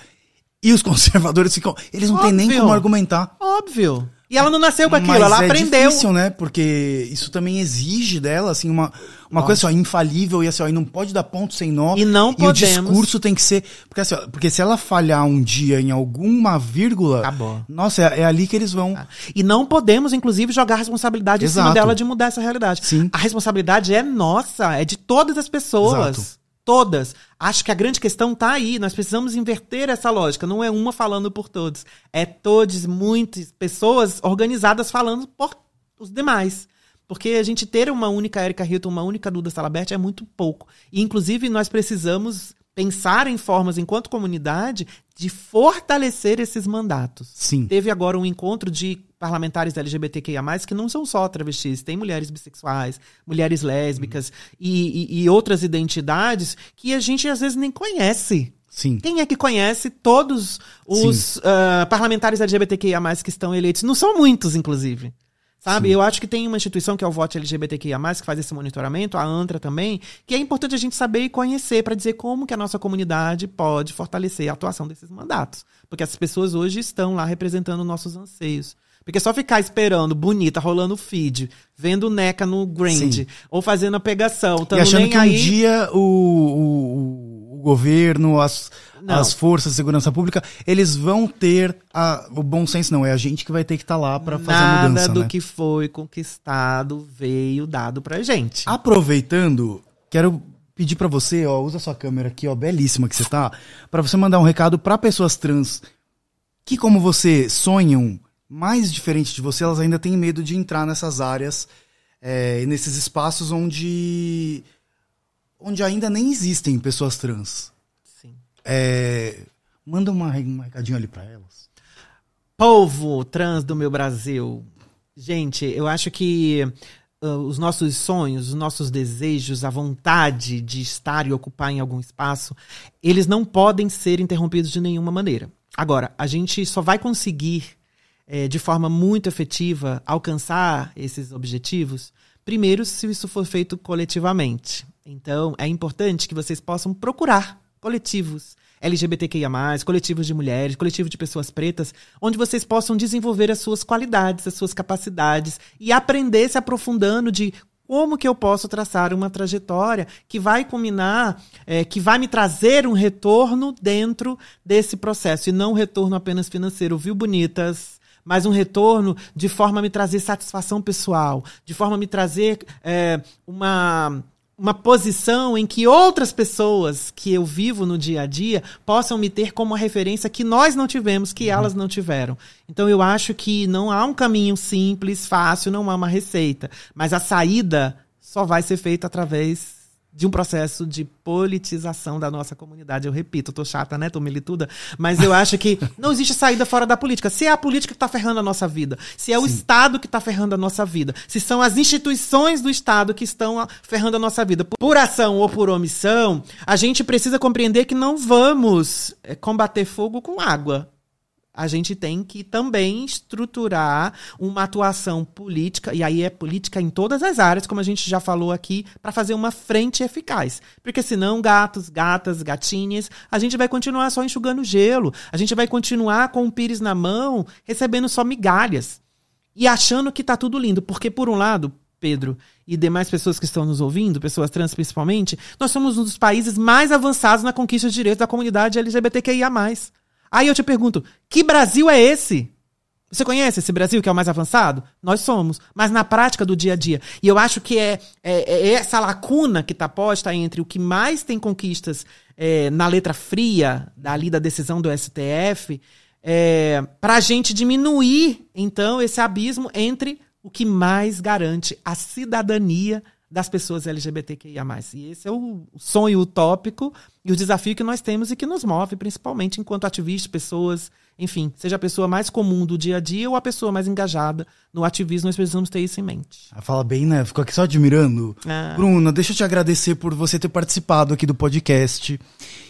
e os [LAUGHS] conservadores ficam. Eles não têm nem como argumentar. Óbvio. E ela não nasceu com aquilo, Mas ela é aprendeu. Difícil, né? Porque isso também exige dela, assim, uma, uma coisa assim, ó, infalível e assim, ó, e não pode dar ponto sem nó. E não e podemos. o discurso tem que ser. Porque, assim, ó, porque se ela falhar um dia em alguma vírgula. Acabou. Nossa, é, é ali que eles vão. Ah, e não podemos, inclusive, jogar a responsabilidade Exato. em cima dela de mudar essa realidade. Sim. A responsabilidade é nossa, é de todas as pessoas. Exato. Todas. Acho que a grande questão está aí. Nós precisamos inverter essa lógica. Não é uma falando por todos. É todos, muitas pessoas organizadas falando por os demais. Porque a gente ter uma única Erika Hilton, uma única Duda Salabert é muito pouco. E, inclusive, nós precisamos pensar em formas, enquanto comunidade, de fortalecer esses mandatos. Sim. Teve agora um encontro de parlamentares LGBTQIA, que não são só travestis, tem mulheres bissexuais, mulheres lésbicas uhum. e, e, e outras identidades que a gente às vezes nem conhece. Sim. Quem é que conhece todos os uh, parlamentares LGBTQIA que estão eleitos? Não são muitos, inclusive. Sabe? Sim. Eu acho que tem uma instituição que é o Vote LGBTQIA, que faz esse monitoramento, a ANTRA também, que é importante a gente saber e conhecer para dizer como que a nossa comunidade pode fortalecer a atuação desses mandatos. Porque essas pessoas hoje estão lá representando nossos anseios. Porque só ficar esperando, bonita, rolando feed, vendo neca no grande ou fazendo a pegação. E achando que um dia o, o, o governo, as, as forças de segurança pública, eles vão ter a, o bom senso, não. É a gente que vai ter que estar tá lá para fazer a mudança. Nada do né? que foi conquistado veio dado pra gente. Aproveitando, quero pedir para você, ó, usa sua câmera aqui, ó, belíssima que você tá, para você mandar um recado para pessoas trans que como você sonham mais diferente de você, elas ainda têm medo de entrar nessas áreas é, nesses espaços onde onde ainda nem existem pessoas trans. Sim. É, manda uma, um recadinho ali para elas. Povo trans do meu Brasil. Gente, eu acho que uh, os nossos sonhos, os nossos desejos, a vontade de estar e ocupar em algum espaço, eles não podem ser interrompidos de nenhuma maneira. Agora, a gente só vai conseguir é, de forma muito efetiva alcançar esses objetivos? Primeiro, se isso for feito coletivamente. Então, é importante que vocês possam procurar coletivos LGBTQIA, coletivos de mulheres, coletivo de pessoas pretas, onde vocês possam desenvolver as suas qualidades, as suas capacidades e aprender se aprofundando de como que eu posso traçar uma trajetória que vai culminar, é, que vai me trazer um retorno dentro desse processo e não um retorno apenas financeiro, viu, bonitas? mas um retorno de forma a me trazer satisfação pessoal, de forma a me trazer é, uma uma posição em que outras pessoas que eu vivo no dia a dia possam me ter como referência que nós não tivemos, que uhum. elas não tiveram. Então eu acho que não há um caminho simples, fácil, não há uma receita, mas a saída só vai ser feita através de um processo de politização da nossa comunidade. Eu repito, tô chata, né? Tô milituda, mas eu acho que [LAUGHS] não existe saída fora da política. Se é a política que tá ferrando a nossa vida, se é o Sim. Estado que tá ferrando a nossa vida, se são as instituições do Estado que estão ah, ferrando a nossa vida, por ação ou por omissão, a gente precisa compreender que não vamos eh, combater fogo com água. A gente tem que também estruturar uma atuação política, e aí é política em todas as áreas, como a gente já falou aqui, para fazer uma frente eficaz. Porque senão, gatos, gatas, gatinhas, a gente vai continuar só enxugando gelo, a gente vai continuar com o pires na mão, recebendo só migalhas e achando que tá tudo lindo. Porque, por um lado, Pedro e demais pessoas que estão nos ouvindo, pessoas trans principalmente, nós somos um dos países mais avançados na conquista de direitos da comunidade LGBTQIA. Aí eu te pergunto: que Brasil é esse? Você conhece esse Brasil que é o mais avançado? Nós somos, mas na prática do dia a dia. E eu acho que é, é, é essa lacuna que está posta entre o que mais tem conquistas é, na letra fria, ali da decisão do STF, é, para a gente diminuir, então, esse abismo entre o que mais garante a cidadania das pessoas LGBTQIA+. E esse é o sonho utópico e o desafio que nós temos e que nos move, principalmente enquanto ativistas, pessoas, enfim, seja a pessoa mais comum do dia a dia ou a pessoa mais engajada no ativismo, nós precisamos ter isso em mente. Ah, fala bem, né? Fico aqui só admirando. Ah. Bruna, deixa eu te agradecer por você ter participado aqui do podcast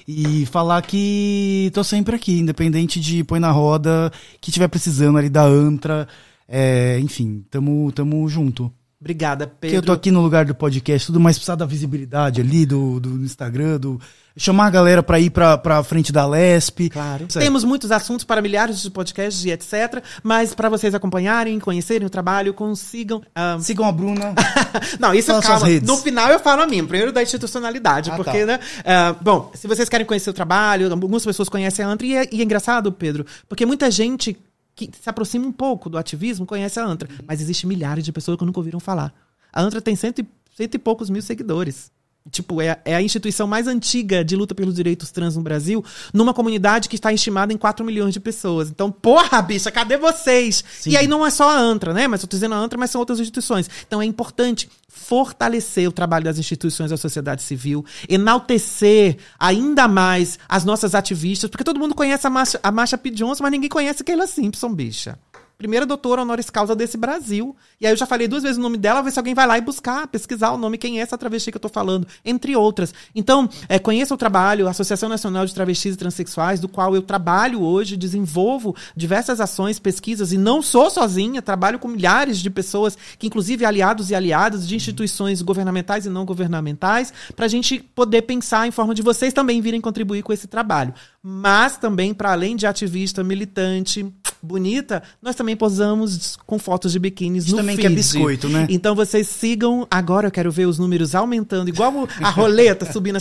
e falar que tô sempre aqui, independente de põe na roda, que tiver precisando ali da Antra, é, enfim, tamo, tamo junto. Obrigada, Pedro. eu tô aqui no lugar do podcast, tudo mais precisar da visibilidade ali, do, do Instagram, do. Chamar a galera para ir pra, pra frente da LESP. Claro. Temos muitos assuntos para milhares de podcasts e etc. Mas para vocês acompanharem, conhecerem o trabalho, consigam. Ah, um... [LAUGHS] Sigam a Bruna. [LAUGHS] Não, isso calma. No final eu falo a mim, primeiro da institucionalidade, ah, tá. porque, tá. né? Uh, bom, se vocês querem conhecer o trabalho, algumas pessoas conhecem a Antra, e é, e é engraçado, Pedro, porque muita gente que se aproxima um pouco do ativismo conhece a Antra. Mas existe milhares de pessoas que nunca ouviram falar. A Antra tem cento e, cento e poucos mil seguidores. Tipo, é, é, a instituição mais antiga de luta pelos direitos trans no Brasil, numa comunidade que está estimada em 4 milhões de pessoas. Então, porra, bicha, cadê vocês? Sim. E aí não é só a ANTRA, né? Mas eu tô dizendo a ANTRA, mas são outras instituições. Então é importante fortalecer o trabalho das instituições da sociedade civil, enaltecer ainda mais as nossas ativistas, porque todo mundo conhece a Marcha, a Marcha P. Johnson, mas ninguém conhece Keila Simpson, bicha primeira doutora honoris causa desse Brasil. E aí eu já falei duas vezes o nome dela, ver se alguém vai lá e buscar, pesquisar o nome, quem é essa travesti que eu tô falando, entre outras. Então, é, conheça o trabalho, a Associação Nacional de Travestis e Transsexuais, do qual eu trabalho hoje, desenvolvo diversas ações, pesquisas, e não sou sozinha, trabalho com milhares de pessoas, que inclusive aliados e aliadas de instituições governamentais e não governamentais, para a gente poder pensar em forma de vocês também virem contribuir com esse trabalho mas também, para além de ativista, militante, bonita, nós também posamos com fotos de biquíni no também feed. também que é biscoito, né? Então vocês sigam. Agora eu quero ver os números aumentando, igual a roleta subindo,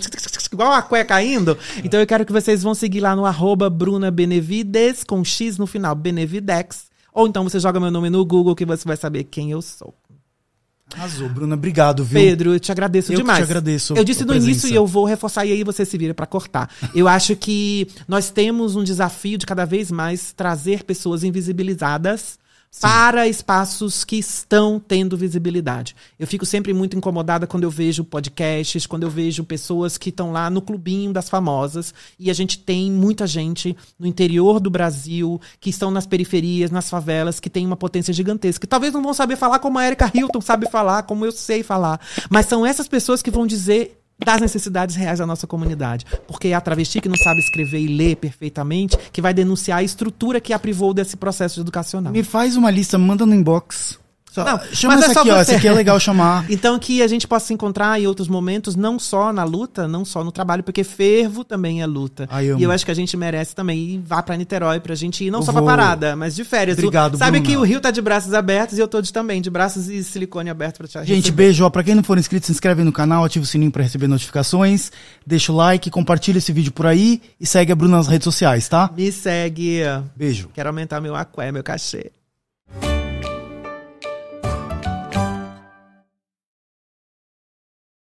igual a cueca indo. Então eu quero que vocês vão seguir lá no arroba Bruna Benevides, com X no final, Benevidex. Ou então você joga meu nome no Google que você vai saber quem eu sou. Arrasou, Bruna. Obrigado, viu? Pedro, eu te agradeço eu demais. Eu te agradeço. Eu disse no presença. início e eu vou reforçar, e aí você se vira para cortar. Eu acho que nós temos um desafio de cada vez mais trazer pessoas invisibilizadas para espaços que estão tendo visibilidade. Eu fico sempre muito incomodada quando eu vejo podcasts, quando eu vejo pessoas que estão lá no clubinho das famosas, e a gente tem muita gente no interior do Brasil, que estão nas periferias, nas favelas, que tem uma potência gigantesca. Talvez não vão saber falar como a Erika Hilton sabe falar, como eu sei falar, mas são essas pessoas que vão dizer das necessidades reais da nossa comunidade. Porque é a travesti que não sabe escrever e ler perfeitamente que vai denunciar a estrutura que a privou desse processo educacional. Me faz uma lista, manda no inbox só, não, chama essa é aqui, ó. Essa aqui é legal chamar. [LAUGHS] Então que a gente possa se encontrar em outros momentos, não só na luta, não só no trabalho, porque fervo também é luta. Ai, eu e eu acho que a gente merece também ir vá pra Niterói pra gente ir, não eu só vou... pra parada, mas de férias. Obrigado, Sabe que o Rio tá de braços abertos e eu tô de, também, de braços e silicone aberto pra te Gente, beijo, Pra quem não for inscrito, se inscreve no canal, ativa o sininho pra receber notificações, deixa o like, compartilha esse vídeo por aí e segue a Bruna nas redes sociais, tá? Me segue. Beijo. Quero aumentar meu aqué, meu cachê.